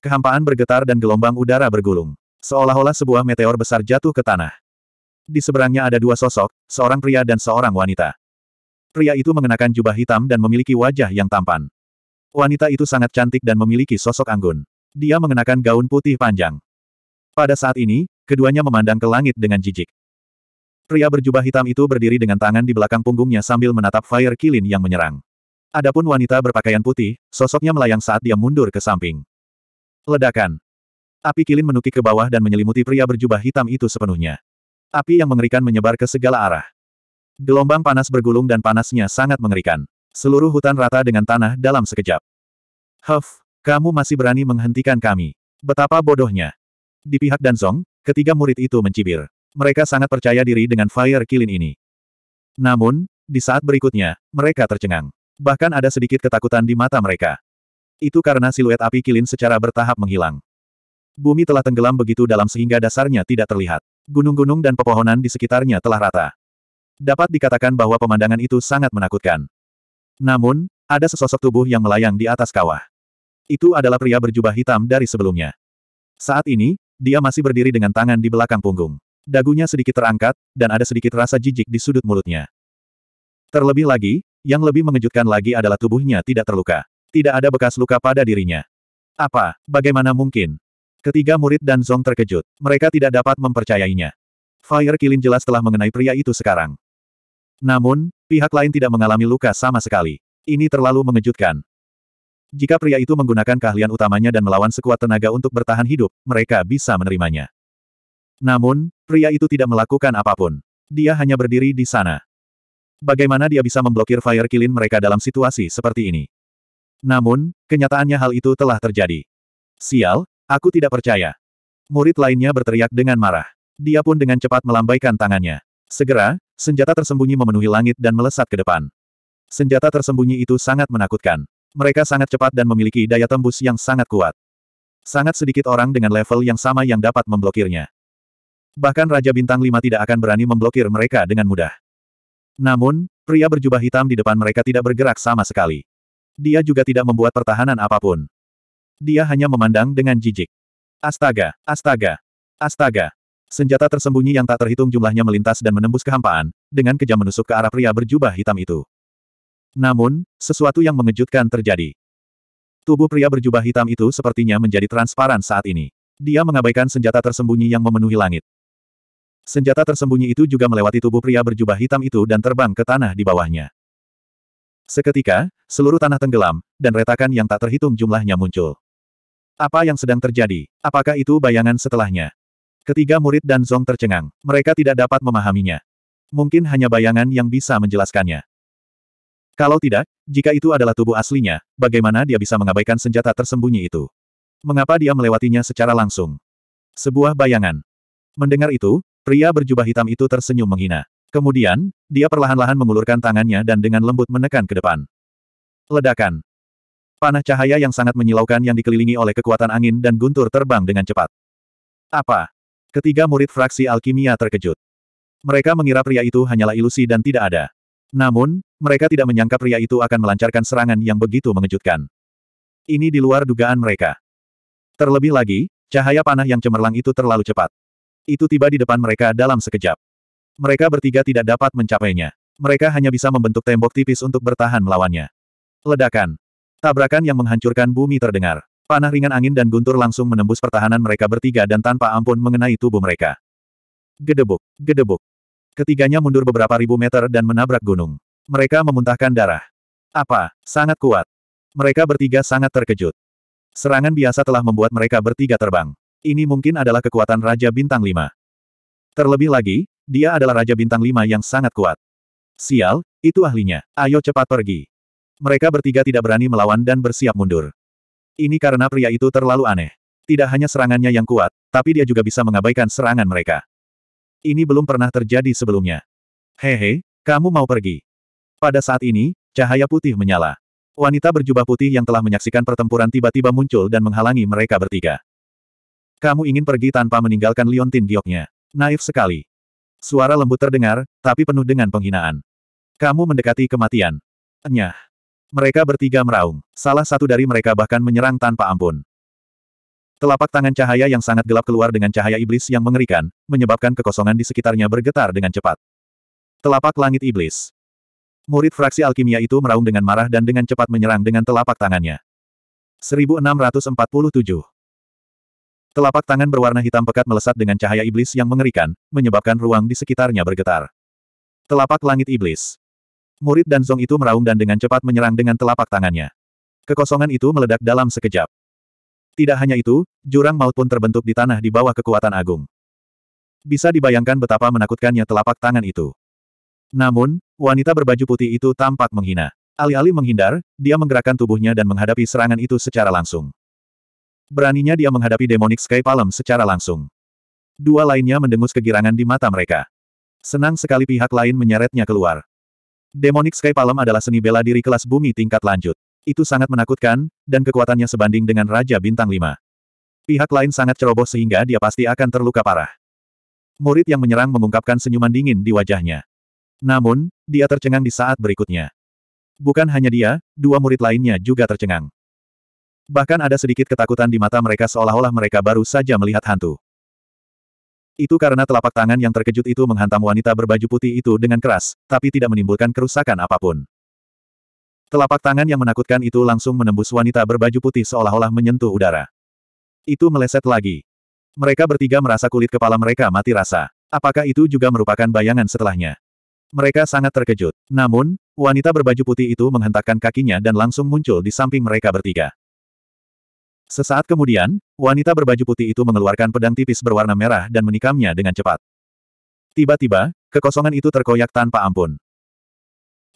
Kehampaan bergetar dan gelombang udara bergulung. Seolah-olah sebuah meteor besar jatuh ke tanah. Di seberangnya ada dua sosok, seorang pria dan seorang wanita. Pria itu mengenakan jubah hitam dan memiliki wajah yang tampan. Wanita itu sangat cantik dan memiliki sosok anggun. Dia mengenakan gaun putih panjang. Pada saat ini, keduanya memandang ke langit dengan jijik. Pria berjubah hitam itu berdiri dengan tangan di belakang punggungnya sambil menatap Fire Kilin yang menyerang. Adapun wanita berpakaian putih, sosoknya melayang saat dia mundur ke samping. Ledakan. Api kilin menukik ke bawah dan menyelimuti pria berjubah hitam itu sepenuhnya. Api yang mengerikan menyebar ke segala arah. Gelombang panas bergulung dan panasnya sangat mengerikan. Seluruh hutan rata dengan tanah dalam sekejap. Huff, kamu masih berani menghentikan kami. Betapa bodohnya. Di pihak Danzong, ketiga murid itu mencibir. Mereka sangat percaya diri dengan Fire Kilin ini. Namun, di saat berikutnya, mereka tercengang. Bahkan ada sedikit ketakutan di mata mereka. Itu karena siluet api kilin secara bertahap menghilang. Bumi telah tenggelam begitu dalam sehingga dasarnya tidak terlihat. Gunung-gunung dan pepohonan di sekitarnya telah rata. Dapat dikatakan bahwa pemandangan itu sangat menakutkan. Namun, ada sesosok tubuh yang melayang di atas kawah. Itu adalah pria berjubah hitam dari sebelumnya. Saat ini, dia masih berdiri dengan tangan di belakang punggung. Dagunya sedikit terangkat, dan ada sedikit rasa jijik di sudut mulutnya. Terlebih lagi, yang lebih mengejutkan lagi adalah tubuhnya tidak terluka. Tidak ada bekas luka pada dirinya. Apa? Bagaimana mungkin? Ketiga murid dan Zong terkejut. Mereka tidak dapat mempercayainya. Fire Kilin jelas telah mengenai pria itu sekarang. Namun, pihak lain tidak mengalami luka sama sekali. Ini terlalu mengejutkan. Jika pria itu menggunakan keahlian utamanya dan melawan sekuat tenaga untuk bertahan hidup, mereka bisa menerimanya. Namun, pria itu tidak melakukan apapun. Dia hanya berdiri di sana. Bagaimana dia bisa memblokir fire killing mereka dalam situasi seperti ini? Namun, kenyataannya hal itu telah terjadi. Sial, aku tidak percaya. Murid lainnya berteriak dengan marah. Dia pun dengan cepat melambaikan tangannya. Segera, senjata tersembunyi memenuhi langit dan melesat ke depan. Senjata tersembunyi itu sangat menakutkan. Mereka sangat cepat dan memiliki daya tembus yang sangat kuat. Sangat sedikit orang dengan level yang sama yang dapat memblokirnya. Bahkan Raja Bintang 5 tidak akan berani memblokir mereka dengan mudah. Namun, pria berjubah hitam di depan mereka tidak bergerak sama sekali. Dia juga tidak membuat pertahanan apapun. Dia hanya memandang dengan jijik. Astaga, astaga, astaga. Senjata tersembunyi yang tak terhitung jumlahnya melintas dan menembus kehampaan, dengan kejam menusuk ke arah pria berjubah hitam itu. Namun, sesuatu yang mengejutkan terjadi. Tubuh pria berjubah hitam itu sepertinya menjadi transparan saat ini. Dia mengabaikan senjata tersembunyi yang memenuhi langit. Senjata tersembunyi itu juga melewati tubuh pria berjubah hitam itu dan terbang ke tanah di bawahnya. Seketika, seluruh tanah tenggelam, dan retakan yang tak terhitung jumlahnya muncul. Apa yang sedang terjadi? Apakah itu bayangan setelahnya? Ketiga murid dan Zong tercengang. Mereka tidak dapat memahaminya. Mungkin hanya bayangan yang bisa menjelaskannya. Kalau tidak, jika itu adalah tubuh aslinya, bagaimana dia bisa mengabaikan senjata tersembunyi itu? Mengapa dia melewatinya secara langsung? Sebuah bayangan. Mendengar itu, Pria berjubah hitam itu tersenyum menghina. Kemudian, dia perlahan-lahan mengulurkan tangannya dan dengan lembut menekan ke depan. Ledakan. Panah cahaya yang sangat menyilaukan yang dikelilingi oleh kekuatan angin dan guntur terbang dengan cepat. Apa? Ketiga murid fraksi alkimia terkejut. Mereka mengira pria itu hanyalah ilusi dan tidak ada. Namun, mereka tidak menyangka pria itu akan melancarkan serangan yang begitu mengejutkan. Ini di luar dugaan mereka. Terlebih lagi, cahaya panah yang cemerlang itu terlalu cepat itu tiba di depan mereka dalam sekejap. Mereka bertiga tidak dapat mencapainya. Mereka hanya bisa membentuk tembok tipis untuk bertahan melawannya. Ledakan. Tabrakan yang menghancurkan bumi terdengar. Panah ringan angin dan guntur langsung menembus pertahanan mereka bertiga dan tanpa ampun mengenai tubuh mereka. Gedebuk, gedebuk. Ketiganya mundur beberapa ribu meter dan menabrak gunung. Mereka memuntahkan darah. Apa? Sangat kuat. Mereka bertiga sangat terkejut. Serangan biasa telah membuat mereka bertiga terbang. Ini mungkin adalah kekuatan Raja Bintang 5. Terlebih lagi, dia adalah Raja Bintang 5 yang sangat kuat. Sial, itu ahlinya. Ayo cepat pergi. Mereka bertiga tidak berani melawan dan bersiap mundur. Ini karena pria itu terlalu aneh. Tidak hanya serangannya yang kuat, tapi dia juga bisa mengabaikan serangan mereka. Ini belum pernah terjadi sebelumnya. Hehe, kamu mau pergi. Pada saat ini, cahaya putih menyala. Wanita berjubah putih yang telah menyaksikan pertempuran tiba-tiba muncul dan menghalangi mereka bertiga. Kamu ingin pergi tanpa meninggalkan Liontin gioknya. Naif sekali. Suara lembut terdengar, tapi penuh dengan penghinaan. Kamu mendekati kematian. Enyah. Mereka bertiga meraung. Salah satu dari mereka bahkan menyerang tanpa ampun. Telapak tangan cahaya yang sangat gelap keluar dengan cahaya iblis yang mengerikan, menyebabkan kekosongan di sekitarnya bergetar dengan cepat. Telapak langit iblis. Murid fraksi alkimia itu meraung dengan marah dan dengan cepat menyerang dengan telapak tangannya. 1647 Telapak tangan berwarna hitam pekat melesat dengan cahaya iblis yang mengerikan, menyebabkan ruang di sekitarnya bergetar. Telapak langit iblis. Murid dan Zong itu meraung dan dengan cepat menyerang dengan telapak tangannya. Kekosongan itu meledak dalam sekejap. Tidak hanya itu, jurang maut pun terbentuk di tanah di bawah kekuatan agung. Bisa dibayangkan betapa menakutkannya telapak tangan itu. Namun, wanita berbaju putih itu tampak menghina. Alih-alih menghindar, dia menggerakkan tubuhnya dan menghadapi serangan itu secara langsung. Beraninya dia menghadapi Demonic Sky Palem secara langsung. Dua lainnya mendengus kegirangan di mata mereka. Senang sekali pihak lain menyeretnya keluar. Demonic Sky Palem adalah seni bela diri kelas bumi tingkat lanjut. Itu sangat menakutkan, dan kekuatannya sebanding dengan Raja Bintang 5. Pihak lain sangat ceroboh sehingga dia pasti akan terluka parah. Murid yang menyerang mengungkapkan senyuman dingin di wajahnya. Namun, dia tercengang di saat berikutnya. Bukan hanya dia, dua murid lainnya juga tercengang. Bahkan ada sedikit ketakutan di mata mereka seolah-olah mereka baru saja melihat hantu. Itu karena telapak tangan yang terkejut itu menghantam wanita berbaju putih itu dengan keras, tapi tidak menimbulkan kerusakan apapun. Telapak tangan yang menakutkan itu langsung menembus wanita berbaju putih seolah-olah menyentuh udara. Itu meleset lagi. Mereka bertiga merasa kulit kepala mereka mati rasa. Apakah itu juga merupakan bayangan setelahnya? Mereka sangat terkejut. Namun, wanita berbaju putih itu menghentakkan kakinya dan langsung muncul di samping mereka bertiga. Sesaat kemudian, wanita berbaju putih itu mengeluarkan pedang tipis berwarna merah dan menikamnya dengan cepat. Tiba-tiba, kekosongan itu terkoyak tanpa ampun.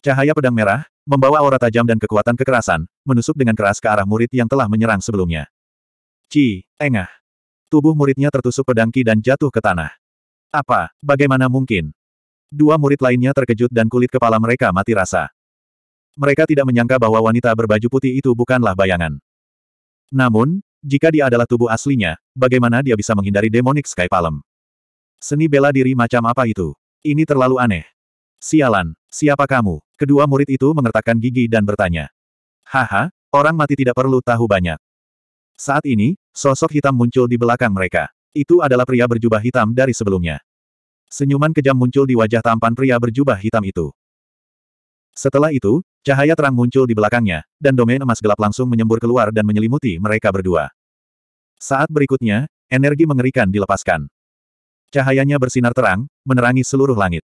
Cahaya pedang merah, membawa aura tajam dan kekuatan kekerasan, menusuk dengan keras ke arah murid yang telah menyerang sebelumnya. Ci, engah. Tubuh muridnya tertusuk pedang Ki dan jatuh ke tanah. Apa, bagaimana mungkin? Dua murid lainnya terkejut dan kulit kepala mereka mati rasa. Mereka tidak menyangka bahwa wanita berbaju putih itu bukanlah bayangan. Namun, jika dia adalah tubuh aslinya, bagaimana dia bisa menghindari demonic Sky palem Seni bela diri macam apa itu? Ini terlalu aneh. Sialan, siapa kamu? Kedua murid itu mengertakkan gigi dan bertanya. Haha, orang mati tidak perlu tahu banyak. Saat ini, sosok hitam muncul di belakang mereka. Itu adalah pria berjubah hitam dari sebelumnya. Senyuman kejam muncul di wajah tampan pria berjubah hitam itu. Setelah itu, cahaya terang muncul di belakangnya, dan domain emas gelap langsung menyembur keluar dan menyelimuti mereka berdua. Saat berikutnya, energi mengerikan dilepaskan. Cahayanya bersinar terang, menerangi seluruh langit.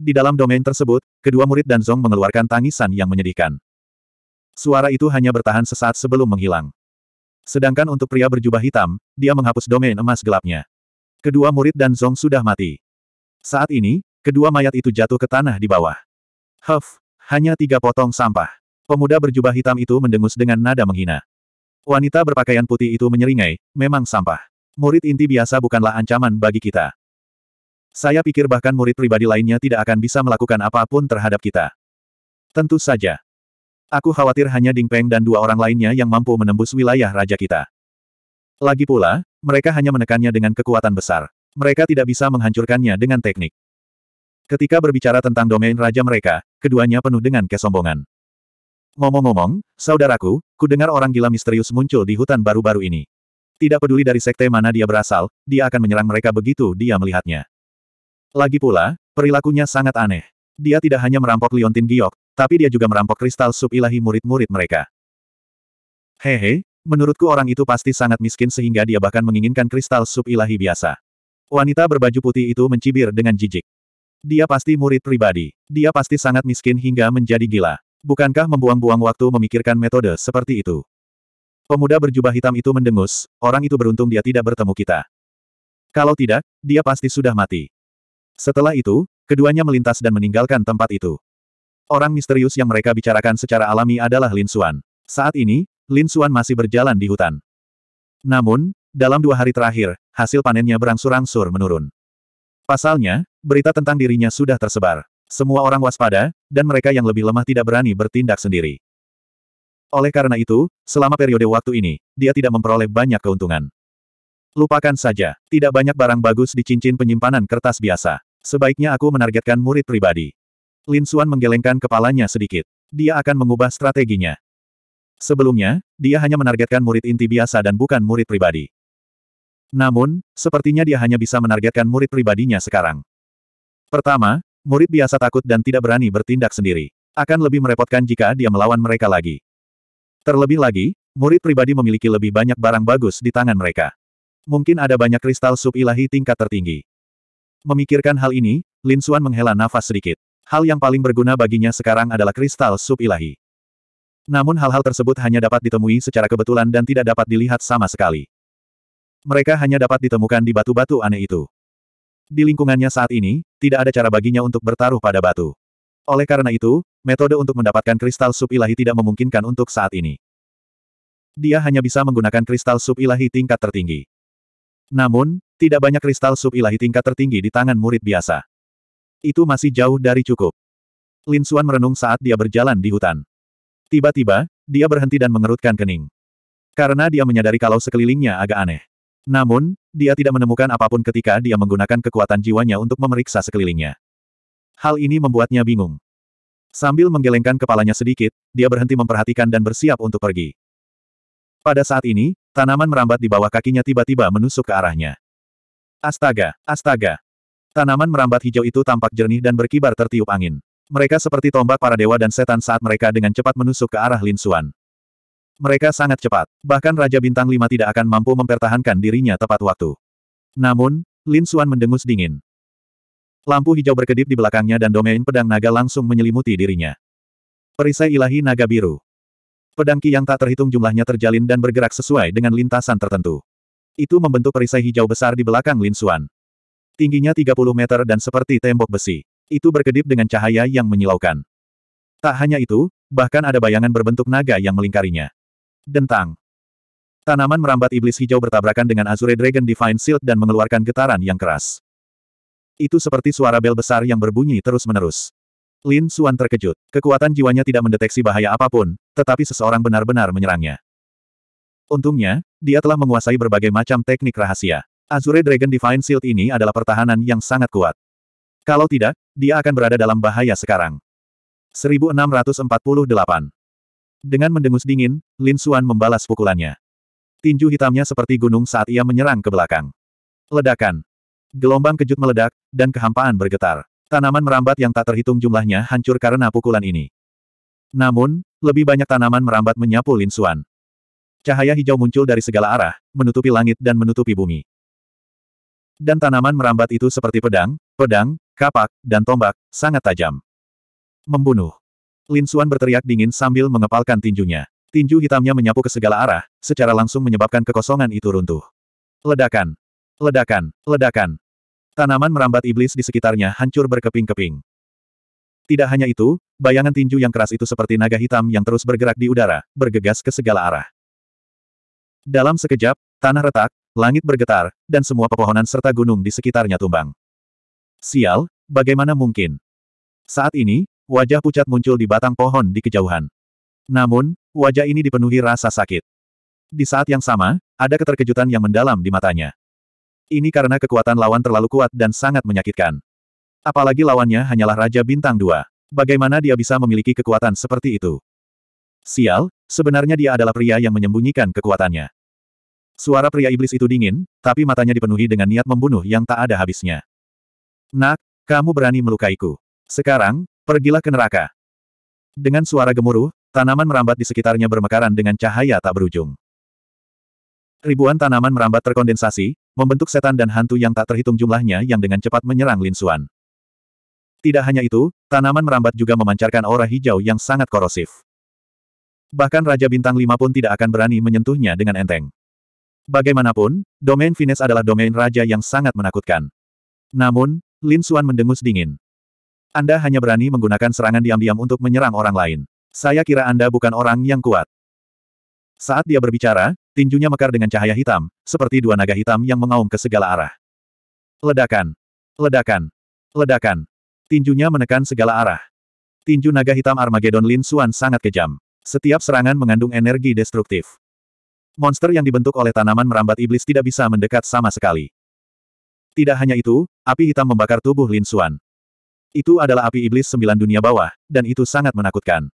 Di dalam domain tersebut, kedua murid dan Zong mengeluarkan tangisan yang menyedihkan. Suara itu hanya bertahan sesaat sebelum menghilang. Sedangkan untuk pria berjubah hitam, dia menghapus domain emas gelapnya. Kedua murid dan Zong sudah mati. Saat ini, kedua mayat itu jatuh ke tanah di bawah. Huff, hanya tiga potong sampah. Pemuda berjubah hitam itu mendengus dengan nada menghina. Wanita berpakaian putih itu menyeringai, memang sampah. Murid inti biasa bukanlah ancaman bagi kita. Saya pikir bahkan murid pribadi lainnya tidak akan bisa melakukan apapun terhadap kita. Tentu saja. Aku khawatir hanya Ding Peng dan dua orang lainnya yang mampu menembus wilayah raja kita. Lagi pula, mereka hanya menekannya dengan kekuatan besar. Mereka tidak bisa menghancurkannya dengan teknik. Ketika berbicara tentang domain raja mereka, keduanya penuh dengan kesombongan. Ngomong-ngomong, saudaraku, ku dengar orang gila misterius muncul di hutan baru-baru ini. Tidak peduli dari sekte mana dia berasal, dia akan menyerang mereka begitu dia melihatnya. Lagi pula, perilakunya sangat aneh. Dia tidak hanya merampok Liontin Giok, tapi dia juga merampok kristal sub ilahi murid-murid mereka. Hehe, menurutku orang itu pasti sangat miskin sehingga dia bahkan menginginkan kristal sub ilahi biasa. Wanita berbaju putih itu mencibir dengan jijik. Dia pasti murid pribadi. Dia pasti sangat miskin hingga menjadi gila. Bukankah membuang-buang waktu memikirkan metode seperti itu? Pemuda berjubah hitam itu mendengus, orang itu beruntung dia tidak bertemu kita. Kalau tidak, dia pasti sudah mati. Setelah itu, keduanya melintas dan meninggalkan tempat itu. Orang misterius yang mereka bicarakan secara alami adalah Lin Suan. Saat ini, Lin Suan masih berjalan di hutan. Namun, dalam dua hari terakhir, hasil panennya berangsur-angsur menurun. Pasalnya, berita tentang dirinya sudah tersebar. Semua orang waspada, dan mereka yang lebih lemah tidak berani bertindak sendiri. Oleh karena itu, selama periode waktu ini, dia tidak memperoleh banyak keuntungan. Lupakan saja, tidak banyak barang bagus di cincin penyimpanan kertas biasa. Sebaiknya aku menargetkan murid pribadi. Lin Xuan menggelengkan kepalanya sedikit. Dia akan mengubah strateginya. Sebelumnya, dia hanya menargetkan murid inti biasa dan bukan murid pribadi. Namun, sepertinya dia hanya bisa menargetkan murid pribadinya sekarang. Pertama, murid biasa takut dan tidak berani bertindak sendiri. Akan lebih merepotkan jika dia melawan mereka lagi. Terlebih lagi, murid pribadi memiliki lebih banyak barang bagus di tangan mereka. Mungkin ada banyak kristal sub-ilahi tingkat tertinggi. Memikirkan hal ini, Lin Xuan menghela nafas sedikit. Hal yang paling berguna baginya sekarang adalah kristal sub-ilahi. Namun hal-hal tersebut hanya dapat ditemui secara kebetulan dan tidak dapat dilihat sama sekali. Mereka hanya dapat ditemukan di batu-batu aneh itu. Di lingkungannya saat ini, tidak ada cara baginya untuk bertaruh pada batu. Oleh karena itu, metode untuk mendapatkan kristal sub ilahi tidak memungkinkan untuk saat ini. Dia hanya bisa menggunakan kristal sub ilahi tingkat tertinggi. Namun, tidak banyak kristal sub ilahi tingkat tertinggi di tangan murid biasa. Itu masih jauh dari cukup. Lin Xuan merenung saat dia berjalan di hutan. Tiba-tiba, dia berhenti dan mengerutkan kening. Karena dia menyadari kalau sekelilingnya agak aneh. Namun, dia tidak menemukan apapun ketika dia menggunakan kekuatan jiwanya untuk memeriksa sekelilingnya. Hal ini membuatnya bingung. Sambil menggelengkan kepalanya sedikit, dia berhenti memperhatikan dan bersiap untuk pergi. Pada saat ini, tanaman merambat di bawah kakinya tiba-tiba menusuk ke arahnya. Astaga, astaga. Tanaman merambat hijau itu tampak jernih dan berkibar tertiup angin. Mereka seperti tombak para dewa dan setan saat mereka dengan cepat menusuk ke arah Lin Suan. Mereka sangat cepat, bahkan Raja Bintang 5 tidak akan mampu mempertahankan dirinya tepat waktu. Namun, Lin Xuan mendengus dingin. Lampu hijau berkedip di belakangnya dan domain pedang naga langsung menyelimuti dirinya. Perisai ilahi naga biru. Pedang ki yang tak terhitung jumlahnya terjalin dan bergerak sesuai dengan lintasan tertentu. Itu membentuk perisai hijau besar di belakang Lin Xuan. Tingginya 30 meter dan seperti tembok besi. Itu berkedip dengan cahaya yang menyilaukan. Tak hanya itu, bahkan ada bayangan berbentuk naga yang melingkarinya. Dentang. Tanaman merambat iblis hijau bertabrakan dengan Azure Dragon Divine Shield dan mengeluarkan getaran yang keras. Itu seperti suara bel besar yang berbunyi terus-menerus. Lin Suan terkejut. Kekuatan jiwanya tidak mendeteksi bahaya apapun, tetapi seseorang benar-benar menyerangnya. Untungnya, dia telah menguasai berbagai macam teknik rahasia. Azure Dragon Divine Shield ini adalah pertahanan yang sangat kuat. Kalau tidak, dia akan berada dalam bahaya sekarang. 1648 dengan mendengus dingin, Lin Xuan membalas pukulannya. Tinju hitamnya seperti gunung saat ia menyerang ke belakang. Ledakan. Gelombang kejut meledak, dan kehampaan bergetar. Tanaman merambat yang tak terhitung jumlahnya hancur karena pukulan ini. Namun, lebih banyak tanaman merambat menyapu Lin Xuan. Cahaya hijau muncul dari segala arah, menutupi langit dan menutupi bumi. Dan tanaman merambat itu seperti pedang, pedang, kapak, dan tombak, sangat tajam. Membunuh. Lin Suan berteriak dingin sambil mengepalkan tinjunya. Tinju hitamnya menyapu ke segala arah, secara langsung menyebabkan kekosongan itu runtuh. Ledakan! Ledakan! Ledakan! Tanaman merambat iblis di sekitarnya hancur berkeping-keping. Tidak hanya itu, bayangan tinju yang keras itu seperti naga hitam yang terus bergerak di udara, bergegas ke segala arah. Dalam sekejap, tanah retak, langit bergetar, dan semua pepohonan serta gunung di sekitarnya tumbang. Sial, bagaimana mungkin? Saat ini, wajah pucat muncul di batang pohon di kejauhan. Namun, wajah ini dipenuhi rasa sakit. Di saat yang sama, ada keterkejutan yang mendalam di matanya. Ini karena kekuatan lawan terlalu kuat dan sangat menyakitkan. Apalagi lawannya hanyalah Raja Bintang Dua. Bagaimana dia bisa memiliki kekuatan seperti itu? Sial, sebenarnya dia adalah pria yang menyembunyikan kekuatannya. Suara pria iblis itu dingin, tapi matanya dipenuhi dengan niat membunuh yang tak ada habisnya. Nak, kamu berani melukaiku. Sekarang, Pergilah ke neraka. Dengan suara gemuruh, tanaman merambat di sekitarnya bermekaran dengan cahaya tak berujung. Ribuan tanaman merambat terkondensasi, membentuk setan dan hantu yang tak terhitung jumlahnya yang dengan cepat menyerang Lin Xuan. Tidak hanya itu, tanaman merambat juga memancarkan aura hijau yang sangat korosif. Bahkan Raja Bintang 5 pun tidak akan berani menyentuhnya dengan enteng. Bagaimanapun, domain Vines adalah domain raja yang sangat menakutkan. Namun, Lin Xuan mendengus dingin. Anda hanya berani menggunakan serangan diam-diam untuk menyerang orang lain. Saya kira Anda bukan orang yang kuat. Saat dia berbicara, tinjunya mekar dengan cahaya hitam, seperti dua naga hitam yang mengaum ke segala arah. Ledakan! Ledakan! Ledakan! Tinjunya menekan segala arah. Tinju naga hitam Armageddon Lin Suan sangat kejam. Setiap serangan mengandung energi destruktif. Monster yang dibentuk oleh tanaman merambat iblis tidak bisa mendekat sama sekali. Tidak hanya itu, api hitam membakar tubuh Lin Suan. Itu adalah api iblis sembilan dunia bawah, dan itu sangat menakutkan.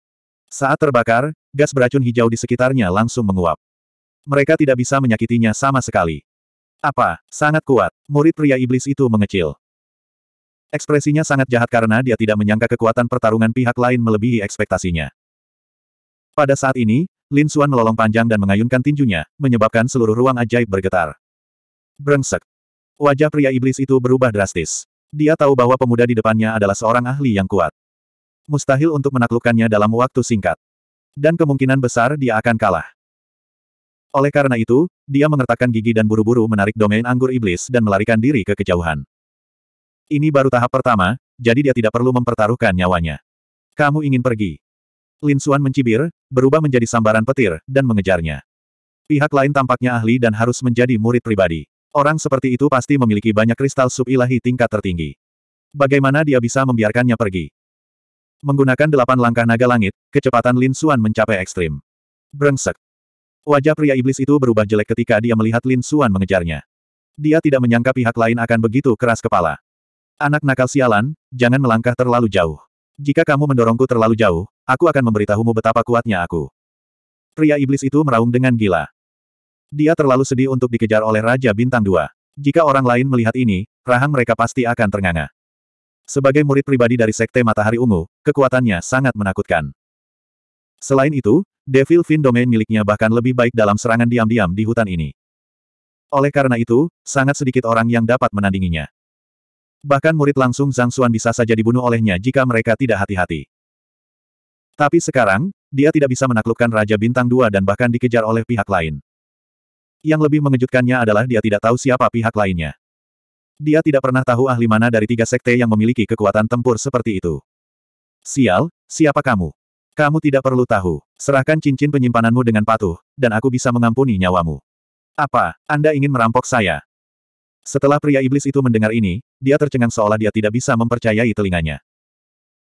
Saat terbakar, gas beracun hijau di sekitarnya langsung menguap. Mereka tidak bisa menyakitinya sama sekali. Apa? Sangat kuat. Murid pria iblis itu mengecil. Ekspresinya sangat jahat karena dia tidak menyangka kekuatan pertarungan pihak lain melebihi ekspektasinya. Pada saat ini, Lin Suan melolong panjang dan mengayunkan tinjunya, menyebabkan seluruh ruang ajaib bergetar. Brengsek. Wajah pria iblis itu berubah drastis. Dia tahu bahwa pemuda di depannya adalah seorang ahli yang kuat. Mustahil untuk menaklukkannya dalam waktu singkat. Dan kemungkinan besar dia akan kalah. Oleh karena itu, dia mengertakkan gigi dan buru-buru menarik domain anggur iblis dan melarikan diri ke kejauhan. Ini baru tahap pertama, jadi dia tidak perlu mempertaruhkan nyawanya. Kamu ingin pergi. Lin Suan mencibir, berubah menjadi sambaran petir, dan mengejarnya. Pihak lain tampaknya ahli dan harus menjadi murid pribadi. Orang seperti itu pasti memiliki banyak kristal sub ilahi tingkat tertinggi. Bagaimana dia bisa membiarkannya pergi? Menggunakan delapan langkah naga langit, kecepatan Lin Xuan mencapai ekstrim. Brengsek. Wajah pria iblis itu berubah jelek ketika dia melihat Lin Xuan mengejarnya. Dia tidak menyangka pihak lain akan begitu keras kepala. Anak nakal sialan, jangan melangkah terlalu jauh. Jika kamu mendorongku terlalu jauh, aku akan memberitahumu betapa kuatnya aku. Pria iblis itu meraung dengan gila. Dia terlalu sedih untuk dikejar oleh Raja Bintang Dua. Jika orang lain melihat ini, rahang mereka pasti akan ternganga. Sebagai murid pribadi dari Sekte Matahari Ungu, kekuatannya sangat menakutkan. Selain itu, Devil Fin Domain miliknya bahkan lebih baik dalam serangan diam-diam di hutan ini. Oleh karena itu, sangat sedikit orang yang dapat menandinginya. Bahkan murid langsung Zhang Xuan bisa saja dibunuh olehnya jika mereka tidak hati-hati. Tapi sekarang, dia tidak bisa menaklukkan Raja Bintang Dua dan bahkan dikejar oleh pihak lain. Yang lebih mengejutkannya adalah dia tidak tahu siapa pihak lainnya. Dia tidak pernah tahu ahli mana dari tiga sekte yang memiliki kekuatan tempur seperti itu. Sial, siapa kamu? Kamu tidak perlu tahu. Serahkan cincin penyimpananmu dengan patuh, dan aku bisa mengampuni nyawamu. Apa, Anda ingin merampok saya? Setelah pria iblis itu mendengar ini, dia tercengang seolah dia tidak bisa mempercayai telinganya.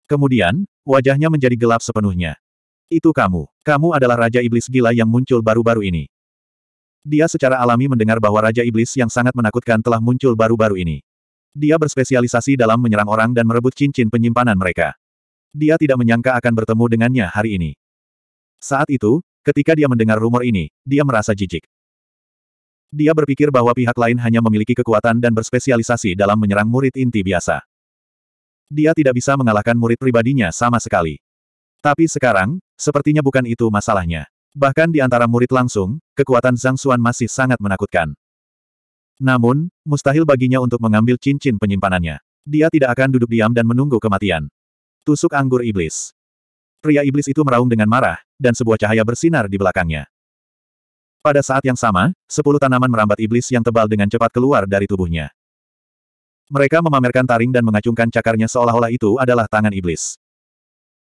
Kemudian, wajahnya menjadi gelap sepenuhnya. Itu kamu. Kamu adalah Raja Iblis Gila yang muncul baru-baru ini. Dia secara alami mendengar bahwa Raja Iblis yang sangat menakutkan telah muncul baru-baru ini. Dia berspesialisasi dalam menyerang orang dan merebut cincin penyimpanan mereka. Dia tidak menyangka akan bertemu dengannya hari ini. Saat itu, ketika dia mendengar rumor ini, dia merasa jijik. Dia berpikir bahwa pihak lain hanya memiliki kekuatan dan berspesialisasi dalam menyerang murid inti biasa. Dia tidak bisa mengalahkan murid pribadinya sama sekali. Tapi sekarang, sepertinya bukan itu masalahnya. Bahkan di antara murid langsung, kekuatan Zhang Xuan masih sangat menakutkan. Namun, mustahil baginya untuk mengambil cincin penyimpanannya. Dia tidak akan duduk diam dan menunggu kematian. Tusuk anggur iblis. Pria iblis itu meraung dengan marah, dan sebuah cahaya bersinar di belakangnya. Pada saat yang sama, sepuluh tanaman merambat iblis yang tebal dengan cepat keluar dari tubuhnya. Mereka memamerkan taring dan mengacungkan cakarnya seolah-olah itu adalah tangan iblis.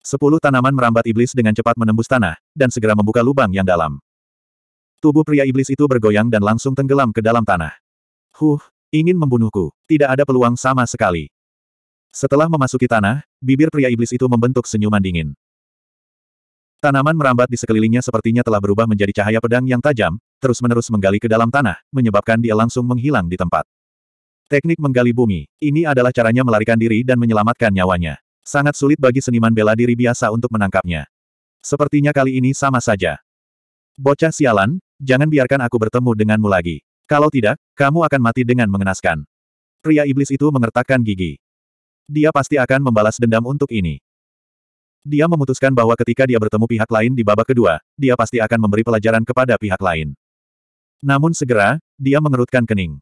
Sepuluh tanaman merambat iblis dengan cepat menembus tanah, dan segera membuka lubang yang dalam. Tubuh pria iblis itu bergoyang dan langsung tenggelam ke dalam tanah. Huh, ingin membunuhku. Tidak ada peluang sama sekali. Setelah memasuki tanah, bibir pria iblis itu membentuk senyuman dingin. Tanaman merambat di sekelilingnya sepertinya telah berubah menjadi cahaya pedang yang tajam, terus-menerus menggali ke dalam tanah, menyebabkan dia langsung menghilang di tempat. Teknik menggali bumi, ini adalah caranya melarikan diri dan menyelamatkan nyawanya. Sangat sulit bagi seniman bela diri biasa untuk menangkapnya. Sepertinya kali ini sama saja. Bocah sialan, jangan biarkan aku bertemu denganmu lagi. Kalau tidak, kamu akan mati dengan mengenaskan. Pria iblis itu mengertakkan gigi. Dia pasti akan membalas dendam untuk ini. Dia memutuskan bahwa ketika dia bertemu pihak lain di babak kedua, dia pasti akan memberi pelajaran kepada pihak lain. Namun segera, dia mengerutkan kening.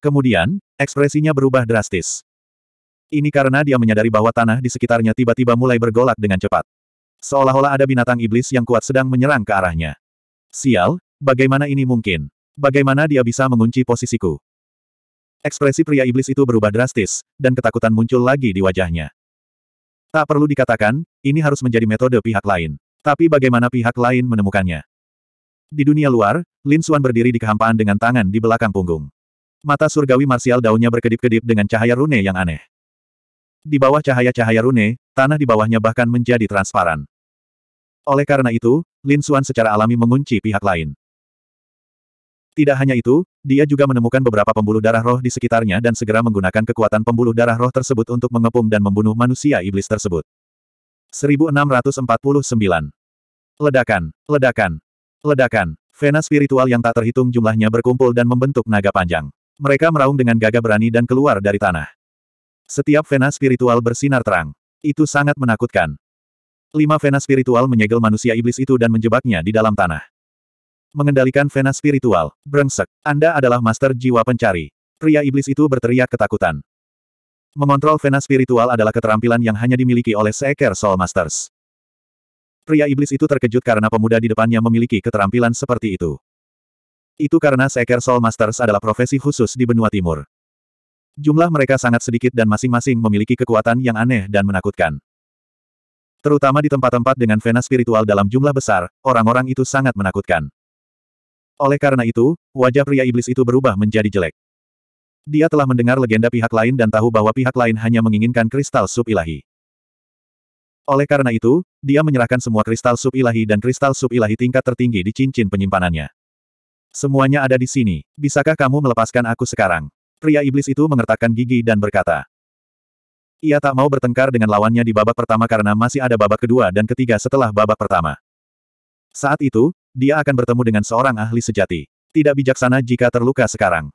Kemudian, ekspresinya berubah drastis. Ini karena dia menyadari bahwa tanah di sekitarnya tiba-tiba mulai bergolak dengan cepat. Seolah-olah ada binatang iblis yang kuat sedang menyerang ke arahnya. Sial, bagaimana ini mungkin? Bagaimana dia bisa mengunci posisiku? Ekspresi pria iblis itu berubah drastis, dan ketakutan muncul lagi di wajahnya. Tak perlu dikatakan, ini harus menjadi metode pihak lain. Tapi bagaimana pihak lain menemukannya? Di dunia luar, Lin Suan berdiri di kehampaan dengan tangan di belakang punggung. Mata surgawi marsial daunnya berkedip-kedip dengan cahaya rune yang aneh. Di bawah cahaya-cahaya rune, tanah di bawahnya bahkan menjadi transparan. Oleh karena itu, Lin Xuan secara alami mengunci pihak lain. Tidak hanya itu, dia juga menemukan beberapa pembuluh darah roh di sekitarnya dan segera menggunakan kekuatan pembuluh darah roh tersebut untuk mengepung dan membunuh manusia iblis tersebut. 1649. Ledakan, ledakan, ledakan. Vena spiritual yang tak terhitung jumlahnya berkumpul dan membentuk naga panjang. Mereka meraung dengan gagah berani dan keluar dari tanah. Setiap vena spiritual bersinar terang. Itu sangat menakutkan. Lima vena spiritual menyegel manusia iblis itu dan menjebaknya di dalam tanah. Mengendalikan vena spiritual, brengsek, Anda adalah master jiwa pencari. Pria iblis itu berteriak ketakutan. Mengontrol vena spiritual adalah keterampilan yang hanya dimiliki oleh seekor Soul Masters. Pria iblis itu terkejut karena pemuda di depannya memiliki keterampilan seperti itu. Itu karena seekor Soul Masters adalah profesi khusus di benua timur. Jumlah mereka sangat sedikit dan masing-masing memiliki kekuatan yang aneh dan menakutkan. Terutama di tempat-tempat dengan vena spiritual dalam jumlah besar, orang-orang itu sangat menakutkan. Oleh karena itu, wajah pria iblis itu berubah menjadi jelek. Dia telah mendengar legenda pihak lain dan tahu bahwa pihak lain hanya menginginkan kristal sup ilahi. Oleh karena itu, dia menyerahkan semua kristal sup ilahi dan kristal sup ilahi tingkat tertinggi di cincin penyimpanannya. Semuanya ada di sini. Bisakah kamu melepaskan aku sekarang? Pria iblis itu mengertakkan gigi dan berkata. Ia tak mau bertengkar dengan lawannya di babak pertama karena masih ada babak kedua dan ketiga setelah babak pertama. Saat itu, dia akan bertemu dengan seorang ahli sejati. Tidak bijaksana jika terluka sekarang.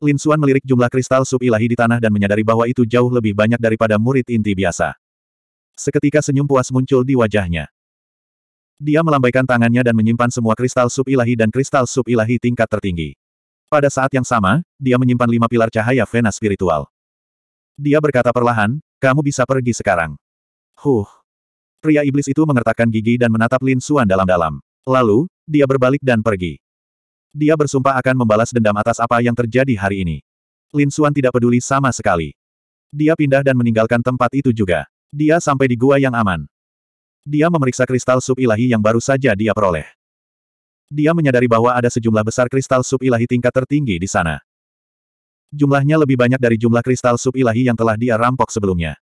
Lin Suan melirik jumlah kristal sub-ilahi di tanah dan menyadari bahwa itu jauh lebih banyak daripada murid inti biasa. Seketika senyum puas muncul di wajahnya. Dia melambaikan tangannya dan menyimpan semua kristal sub-ilahi dan kristal sub-ilahi tingkat tertinggi. Pada saat yang sama, dia menyimpan lima pilar cahaya vena spiritual. Dia berkata perlahan, kamu bisa pergi sekarang. Huh. Pria iblis itu mengertakkan gigi dan menatap Lin Suan dalam-dalam. Lalu, dia berbalik dan pergi. Dia bersumpah akan membalas dendam atas apa yang terjadi hari ini. Lin Suan tidak peduli sama sekali. Dia pindah dan meninggalkan tempat itu juga. Dia sampai di gua yang aman. Dia memeriksa kristal sub ilahi yang baru saja dia peroleh dia menyadari bahwa ada sejumlah besar kristal sub-ilahi tingkat tertinggi di sana. Jumlahnya lebih banyak dari jumlah kristal sub-ilahi yang telah dia rampok sebelumnya.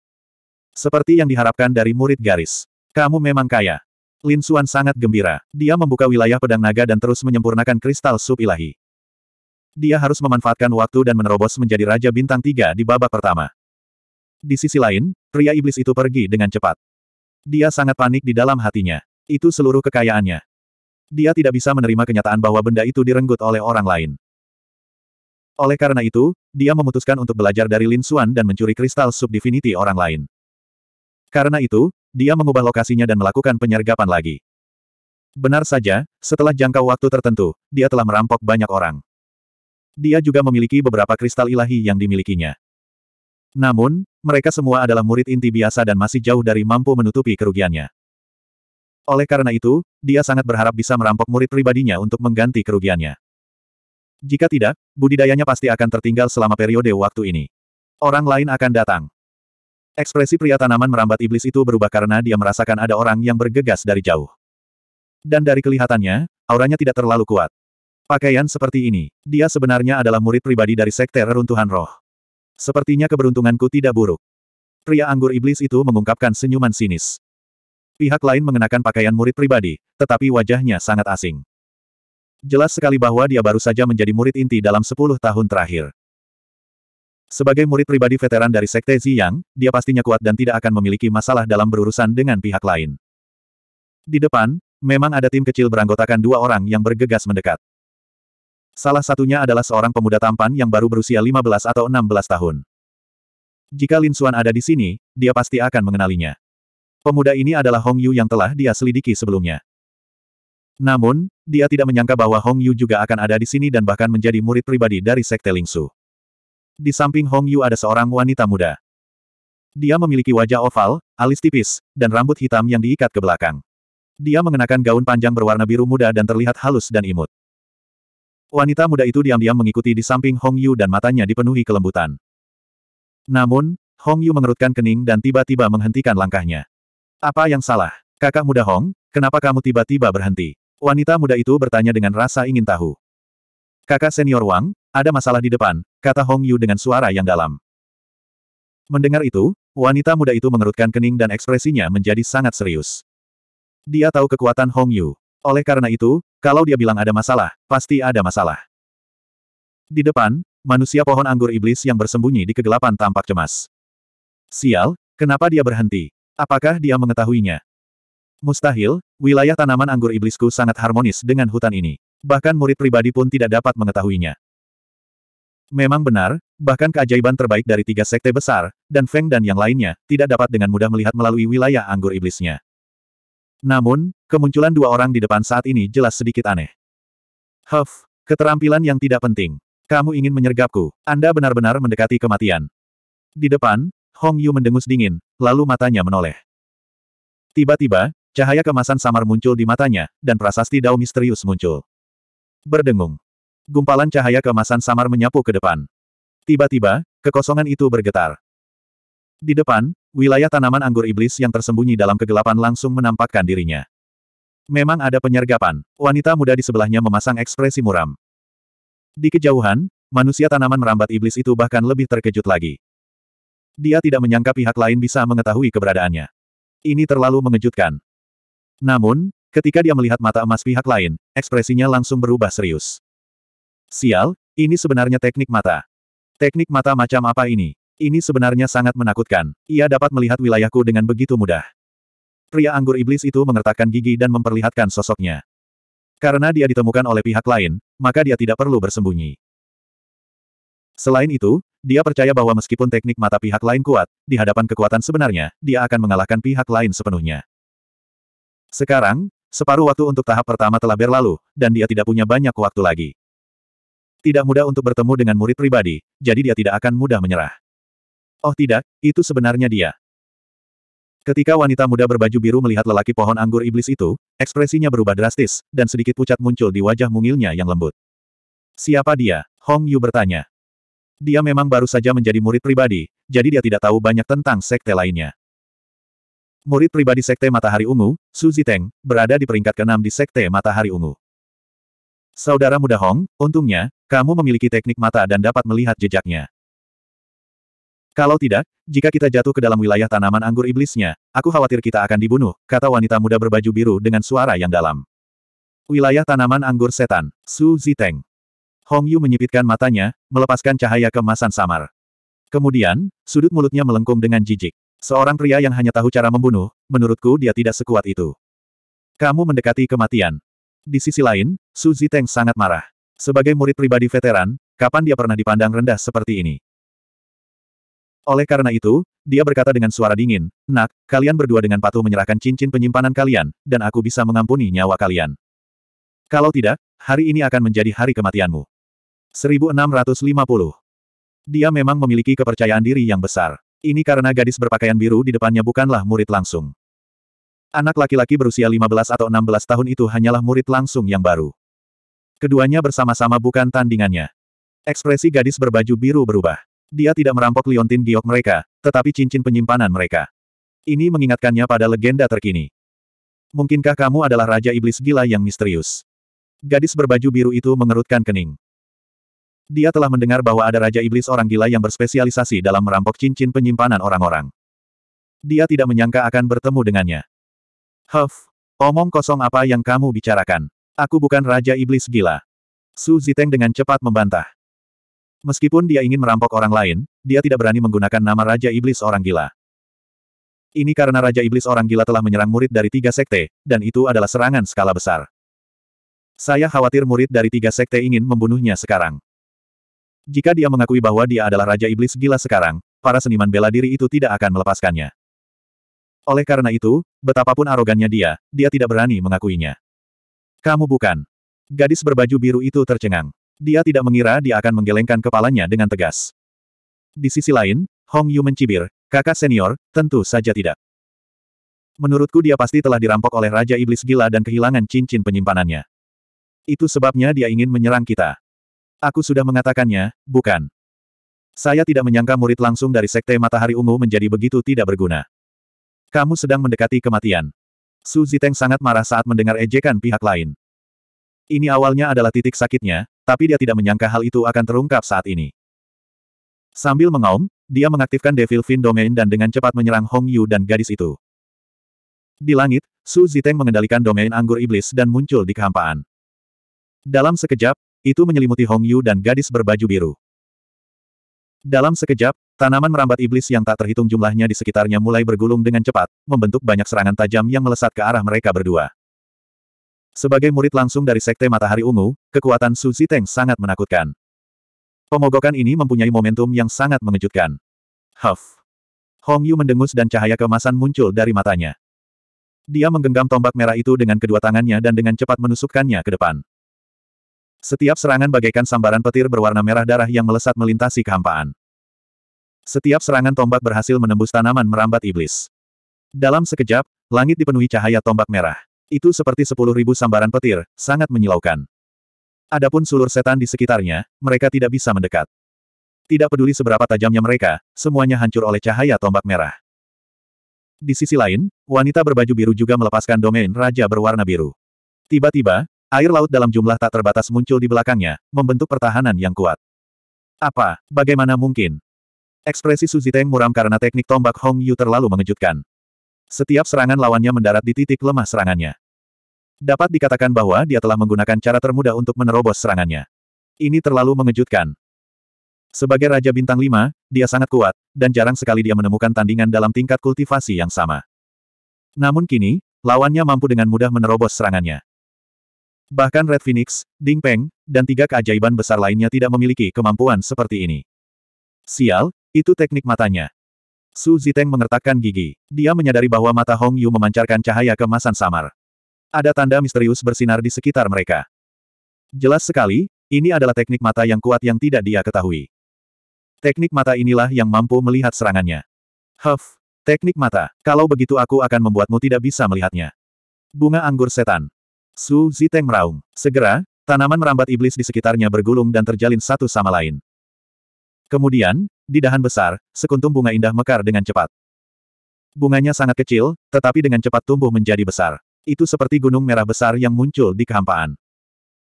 Seperti yang diharapkan dari murid garis. Kamu memang kaya. Lin Suan sangat gembira. Dia membuka wilayah pedang naga dan terus menyempurnakan kristal sub-ilahi. Dia harus memanfaatkan waktu dan menerobos menjadi Raja Bintang tiga di babak pertama. Di sisi lain, pria iblis itu pergi dengan cepat. Dia sangat panik di dalam hatinya. Itu seluruh kekayaannya dia tidak bisa menerima kenyataan bahwa benda itu direnggut oleh orang lain. Oleh karena itu, dia memutuskan untuk belajar dari Lin Xuan dan mencuri kristal subdivinity orang lain. Karena itu, dia mengubah lokasinya dan melakukan penyergapan lagi. Benar saja, setelah jangka waktu tertentu, dia telah merampok banyak orang. Dia juga memiliki beberapa kristal ilahi yang dimilikinya. Namun, mereka semua adalah murid inti biasa dan masih jauh dari mampu menutupi kerugiannya. Oleh karena itu, dia sangat berharap bisa merampok murid pribadinya untuk mengganti kerugiannya. Jika tidak, budidayanya pasti akan tertinggal selama periode waktu ini. Orang lain akan datang. Ekspresi pria tanaman merambat iblis itu berubah karena dia merasakan ada orang yang bergegas dari jauh. Dan dari kelihatannya, auranya tidak terlalu kuat. Pakaian seperti ini, dia sebenarnya adalah murid pribadi dari sekte reruntuhan roh. Sepertinya keberuntunganku tidak buruk. Pria anggur iblis itu mengungkapkan senyuman sinis. Pihak lain mengenakan pakaian murid pribadi, tetapi wajahnya sangat asing. Jelas sekali bahwa dia baru saja menjadi murid inti dalam 10 tahun terakhir. Sebagai murid pribadi veteran dari Sekte Ziyang, dia pastinya kuat dan tidak akan memiliki masalah dalam berurusan dengan pihak lain. Di depan, memang ada tim kecil beranggotakan dua orang yang bergegas mendekat. Salah satunya adalah seorang pemuda tampan yang baru berusia 15 atau 16 tahun. Jika Lin Xuan ada di sini, dia pasti akan mengenalinya. Pemuda ini adalah Hong Yu yang telah dia selidiki sebelumnya. Namun, dia tidak menyangka bahwa Hong Yu juga akan ada di sini dan bahkan menjadi murid pribadi dari Sekte Lingsu. Di samping Hong Yu ada seorang wanita muda. Dia memiliki wajah oval, alis tipis, dan rambut hitam yang diikat ke belakang. Dia mengenakan gaun panjang berwarna biru muda dan terlihat halus dan imut. Wanita muda itu diam-diam mengikuti di samping Hong Yu dan matanya dipenuhi kelembutan. Namun, Hong Yu mengerutkan kening dan tiba-tiba menghentikan langkahnya. Apa yang salah? Kakak muda Hong, kenapa kamu tiba-tiba berhenti? Wanita muda itu bertanya dengan rasa ingin tahu. Kakak senior Wang, ada masalah di depan, kata Hong Yu dengan suara yang dalam. Mendengar itu, wanita muda itu mengerutkan kening dan ekspresinya menjadi sangat serius. Dia tahu kekuatan Hong Yu. Oleh karena itu, kalau dia bilang ada masalah, pasti ada masalah. Di depan, manusia pohon anggur iblis yang bersembunyi di kegelapan tampak cemas. Sial, kenapa dia berhenti? Apakah dia mengetahuinya? Mustahil, wilayah tanaman anggur iblisku sangat harmonis dengan hutan ini. Bahkan murid pribadi pun tidak dapat mengetahuinya. Memang benar, bahkan keajaiban terbaik dari tiga sekte besar, dan Feng dan yang lainnya, tidak dapat dengan mudah melihat melalui wilayah anggur iblisnya. Namun, kemunculan dua orang di depan saat ini jelas sedikit aneh. Huff, keterampilan yang tidak penting. Kamu ingin menyergapku, Anda benar-benar mendekati kematian. Di depan, Hong Yu mendengus dingin, lalu matanya menoleh. Tiba-tiba, cahaya kemasan samar muncul di matanya, dan prasasti dao misterius muncul. Berdengung. Gumpalan cahaya kemasan samar menyapu ke depan. Tiba-tiba, kekosongan itu bergetar. Di depan, wilayah tanaman anggur iblis yang tersembunyi dalam kegelapan langsung menampakkan dirinya. Memang ada penyergapan, wanita muda di sebelahnya memasang ekspresi muram. Di kejauhan, manusia tanaman merambat iblis itu bahkan lebih terkejut lagi. Dia tidak menyangka pihak lain bisa mengetahui keberadaannya. Ini terlalu mengejutkan. Namun, ketika dia melihat mata emas pihak lain, ekspresinya langsung berubah serius. Sial, ini sebenarnya teknik mata. Teknik mata macam apa ini? Ini sebenarnya sangat menakutkan. Ia dapat melihat wilayahku dengan begitu mudah. Pria anggur iblis itu mengertakkan gigi dan memperlihatkan sosoknya. Karena dia ditemukan oleh pihak lain, maka dia tidak perlu bersembunyi. Selain itu, dia percaya bahwa meskipun teknik mata pihak lain kuat, di hadapan kekuatan sebenarnya, dia akan mengalahkan pihak lain sepenuhnya. Sekarang, separuh waktu untuk tahap pertama telah berlalu, dan dia tidak punya banyak waktu lagi. Tidak mudah untuk bertemu dengan murid pribadi, jadi dia tidak akan mudah menyerah. Oh tidak, itu sebenarnya dia. Ketika wanita muda berbaju biru melihat lelaki pohon anggur iblis itu, ekspresinya berubah drastis, dan sedikit pucat muncul di wajah mungilnya yang lembut. Siapa dia? Hong Yu bertanya. Dia memang baru saja menjadi murid pribadi, jadi dia tidak tahu banyak tentang sekte lainnya. Murid pribadi Sekte Matahari Ungu, Su Ziteng, berada di peringkat ke-6 di Sekte Matahari Ungu. Saudara muda Hong, untungnya, kamu memiliki teknik mata dan dapat melihat jejaknya. Kalau tidak, jika kita jatuh ke dalam wilayah tanaman anggur iblisnya, aku khawatir kita akan dibunuh, kata wanita muda berbaju biru dengan suara yang dalam. Wilayah tanaman anggur setan, Su Ziteng. Hong Yu menyipitkan matanya, melepaskan cahaya kemasan samar. Kemudian, sudut mulutnya melengkung dengan jijik. Seorang pria yang hanya tahu cara membunuh, menurutku dia tidak sekuat itu. Kamu mendekati kematian. Di sisi lain, Su Ziteng sangat marah. Sebagai murid pribadi veteran, kapan dia pernah dipandang rendah seperti ini? Oleh karena itu, dia berkata dengan suara dingin, Nak, kalian berdua dengan patuh menyerahkan cincin penyimpanan kalian, dan aku bisa mengampuni nyawa kalian. Kalau tidak, hari ini akan menjadi hari kematianmu. 1650. Dia memang memiliki kepercayaan diri yang besar. Ini karena gadis berpakaian biru di depannya bukanlah murid langsung. Anak laki-laki berusia 15 atau 16 tahun itu hanyalah murid langsung yang baru. Keduanya bersama-sama bukan tandingannya. Ekspresi gadis berbaju biru berubah. Dia tidak merampok liontin giok mereka, tetapi cincin penyimpanan mereka. Ini mengingatkannya pada legenda terkini. Mungkinkah kamu adalah Raja Iblis Gila yang misterius? Gadis berbaju biru itu mengerutkan kening. Dia telah mendengar bahwa ada Raja Iblis orang gila yang berspesialisasi dalam merampok cincin penyimpanan orang-orang. Dia tidak menyangka akan bertemu dengannya. Huff, omong kosong apa yang kamu bicarakan. Aku bukan Raja Iblis gila. Su Ziteng dengan cepat membantah. Meskipun dia ingin merampok orang lain, dia tidak berani menggunakan nama Raja Iblis orang gila. Ini karena Raja Iblis orang gila telah menyerang murid dari tiga sekte, dan itu adalah serangan skala besar. Saya khawatir murid dari tiga sekte ingin membunuhnya sekarang. Jika dia mengakui bahwa dia adalah Raja Iblis Gila sekarang, para seniman bela diri itu tidak akan melepaskannya. Oleh karena itu, betapapun arogannya dia, dia tidak berani mengakuinya. Kamu bukan. Gadis berbaju biru itu tercengang. Dia tidak mengira dia akan menggelengkan kepalanya dengan tegas. Di sisi lain, Hong Yu mencibir, kakak senior, tentu saja tidak. Menurutku dia pasti telah dirampok oleh Raja Iblis Gila dan kehilangan cincin penyimpanannya. Itu sebabnya dia ingin menyerang kita. Aku sudah mengatakannya, bukan. Saya tidak menyangka murid langsung dari Sekte Matahari Ungu menjadi begitu tidak berguna. Kamu sedang mendekati kematian. Su Ziteng sangat marah saat mendengar ejekan pihak lain. Ini awalnya adalah titik sakitnya, tapi dia tidak menyangka hal itu akan terungkap saat ini. Sambil mengaum, dia mengaktifkan Devil Fin Domain dan dengan cepat menyerang Hong Yu dan gadis itu. Di langit, Su Ziteng mengendalikan domain anggur iblis dan muncul di kehampaan. Dalam sekejap, itu menyelimuti Hong Yu dan gadis berbaju biru. Dalam sekejap, tanaman merambat iblis yang tak terhitung jumlahnya di sekitarnya mulai bergulung dengan cepat, membentuk banyak serangan tajam yang melesat ke arah mereka berdua. Sebagai murid langsung dari Sekte Matahari Ungu, kekuatan Su Ziteng sangat menakutkan. Pemogokan ini mempunyai momentum yang sangat mengejutkan. Huff! Hong Yu mendengus dan cahaya kemasan muncul dari matanya. Dia menggenggam tombak merah itu dengan kedua tangannya dan dengan cepat menusukkannya ke depan. Setiap serangan bagaikan sambaran petir berwarna merah darah yang melesat melintasi kehampaan. Setiap serangan tombak berhasil menembus tanaman merambat iblis. Dalam sekejap, langit dipenuhi cahaya tombak merah. Itu seperti sepuluh ribu sambaran petir, sangat menyilaukan. Adapun sulur setan di sekitarnya, mereka tidak bisa mendekat. Tidak peduli seberapa tajamnya mereka, semuanya hancur oleh cahaya tombak merah. Di sisi lain, wanita berbaju biru juga melepaskan domain raja berwarna biru. Tiba-tiba, Air laut dalam jumlah tak terbatas muncul di belakangnya, membentuk pertahanan yang kuat. Apa? Bagaimana mungkin? Ekspresi Teng muram karena teknik tombak Hong Yu terlalu mengejutkan. Setiap serangan lawannya mendarat di titik lemah serangannya. Dapat dikatakan bahwa dia telah menggunakan cara termudah untuk menerobos serangannya. Ini terlalu mengejutkan. Sebagai Raja Bintang 5, dia sangat kuat, dan jarang sekali dia menemukan tandingan dalam tingkat kultivasi yang sama. Namun kini, lawannya mampu dengan mudah menerobos serangannya. Bahkan Red Phoenix, Ding Peng, dan tiga keajaiban besar lainnya tidak memiliki kemampuan seperti ini. Sial, itu teknik matanya. Su Ziteng mengertakkan gigi. Dia menyadari bahwa mata Hong Yu memancarkan cahaya kemasan samar. Ada tanda misterius bersinar di sekitar mereka. Jelas sekali, ini adalah teknik mata yang kuat yang tidak dia ketahui. Teknik mata inilah yang mampu melihat serangannya. Huff, teknik mata, kalau begitu aku akan membuatmu tidak bisa melihatnya. Bunga anggur setan. Su Ziteng meraung. Segera, tanaman merambat iblis di sekitarnya bergulung dan terjalin satu sama lain. Kemudian, di dahan besar, sekuntum bunga indah mekar dengan cepat. Bunganya sangat kecil, tetapi dengan cepat tumbuh menjadi besar. Itu seperti gunung merah besar yang muncul di kehampaan.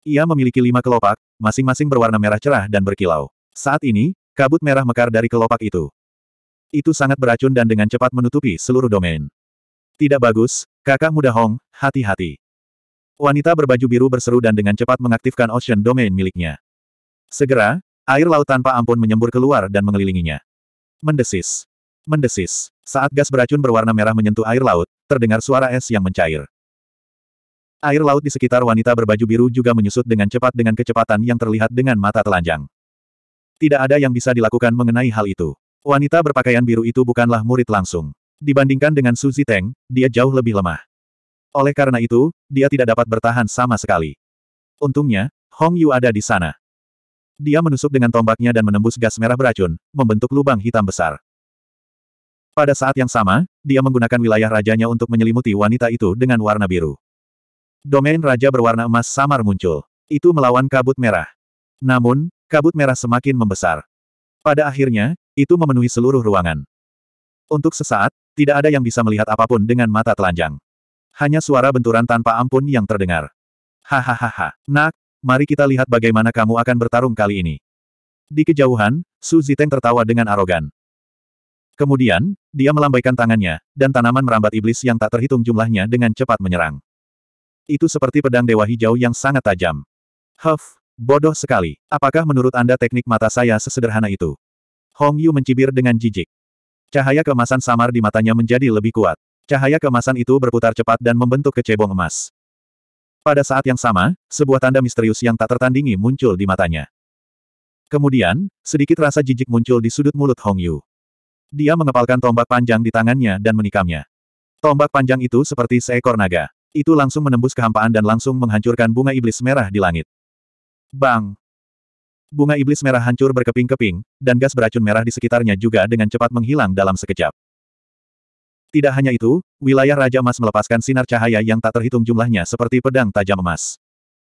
Ia memiliki lima kelopak, masing-masing berwarna merah cerah dan berkilau. Saat ini, kabut merah mekar dari kelopak itu. Itu sangat beracun dan dengan cepat menutupi seluruh domain. Tidak bagus, kakak muda Hong, hati-hati. Wanita berbaju biru berseru dan dengan cepat mengaktifkan Ocean Domain miliknya. Segera, air laut tanpa ampun menyembur keluar dan mengelilinginya. Mendesis. Mendesis. Saat gas beracun berwarna merah menyentuh air laut, terdengar suara es yang mencair. Air laut di sekitar wanita berbaju biru juga menyusut dengan cepat dengan kecepatan yang terlihat dengan mata telanjang. Tidak ada yang bisa dilakukan mengenai hal itu. Wanita berpakaian biru itu bukanlah murid langsung. Dibandingkan dengan Suzy Teng, dia jauh lebih lemah. Oleh karena itu, dia tidak dapat bertahan sama sekali. Untungnya, Hong Yu ada di sana. Dia menusuk dengan tombaknya dan menembus gas merah beracun, membentuk lubang hitam besar. Pada saat yang sama, dia menggunakan wilayah rajanya untuk menyelimuti wanita itu dengan warna biru. Domain raja berwarna emas samar muncul. Itu melawan kabut merah. Namun, kabut merah semakin membesar. Pada akhirnya, itu memenuhi seluruh ruangan. Untuk sesaat, tidak ada yang bisa melihat apapun dengan mata telanjang. Hanya suara benturan tanpa ampun yang terdengar. Hahaha, nak, mari kita lihat bagaimana kamu akan bertarung kali ini. Di kejauhan, Su Ziteng tertawa dengan arogan. Kemudian, dia melambaikan tangannya, dan tanaman merambat iblis yang tak terhitung jumlahnya dengan cepat menyerang. Itu seperti pedang dewa hijau yang sangat tajam. Huff, bodoh sekali. Apakah menurut Anda teknik mata saya sesederhana itu? Hong Yu mencibir dengan jijik. Cahaya kemasan samar di matanya menjadi lebih kuat. Cahaya kemasan itu berputar cepat dan membentuk kecebong emas. Pada saat yang sama, sebuah tanda misterius yang tak tertandingi muncul di matanya. Kemudian, sedikit rasa jijik muncul di sudut mulut Hong Yu. Dia mengepalkan tombak panjang di tangannya dan menikamnya. Tombak panjang itu seperti seekor naga. Itu langsung menembus kehampaan dan langsung menghancurkan bunga iblis merah di langit. Bang! Bunga iblis merah hancur berkeping-keping, dan gas beracun merah di sekitarnya juga dengan cepat menghilang dalam sekejap. Tidak hanya itu, wilayah Raja Emas melepaskan sinar cahaya yang tak terhitung jumlahnya seperti pedang tajam emas.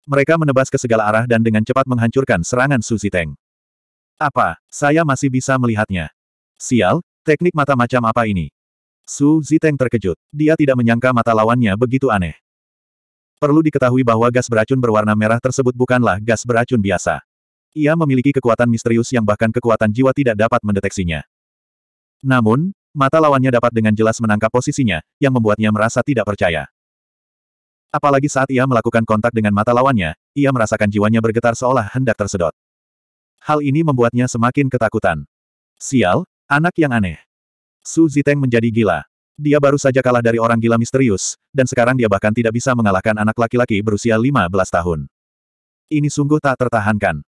Mereka menebas ke segala arah dan dengan cepat menghancurkan serangan Suzy Teng. Apa, saya masih bisa melihatnya. Sial, teknik mata macam apa ini? Su Ziteng terkejut. Dia tidak menyangka mata lawannya begitu aneh. Perlu diketahui bahwa gas beracun berwarna merah tersebut bukanlah gas beracun biasa. Ia memiliki kekuatan misterius yang bahkan kekuatan jiwa tidak dapat mendeteksinya. Namun, mata lawannya dapat dengan jelas menangkap posisinya, yang membuatnya merasa tidak percaya. Apalagi saat ia melakukan kontak dengan mata lawannya, ia merasakan jiwanya bergetar seolah hendak tersedot. Hal ini membuatnya semakin ketakutan. Sial, anak yang aneh. Su Ziteng menjadi gila. Dia baru saja kalah dari orang gila misterius, dan sekarang dia bahkan tidak bisa mengalahkan anak laki-laki berusia 15 tahun. Ini sungguh tak tertahankan.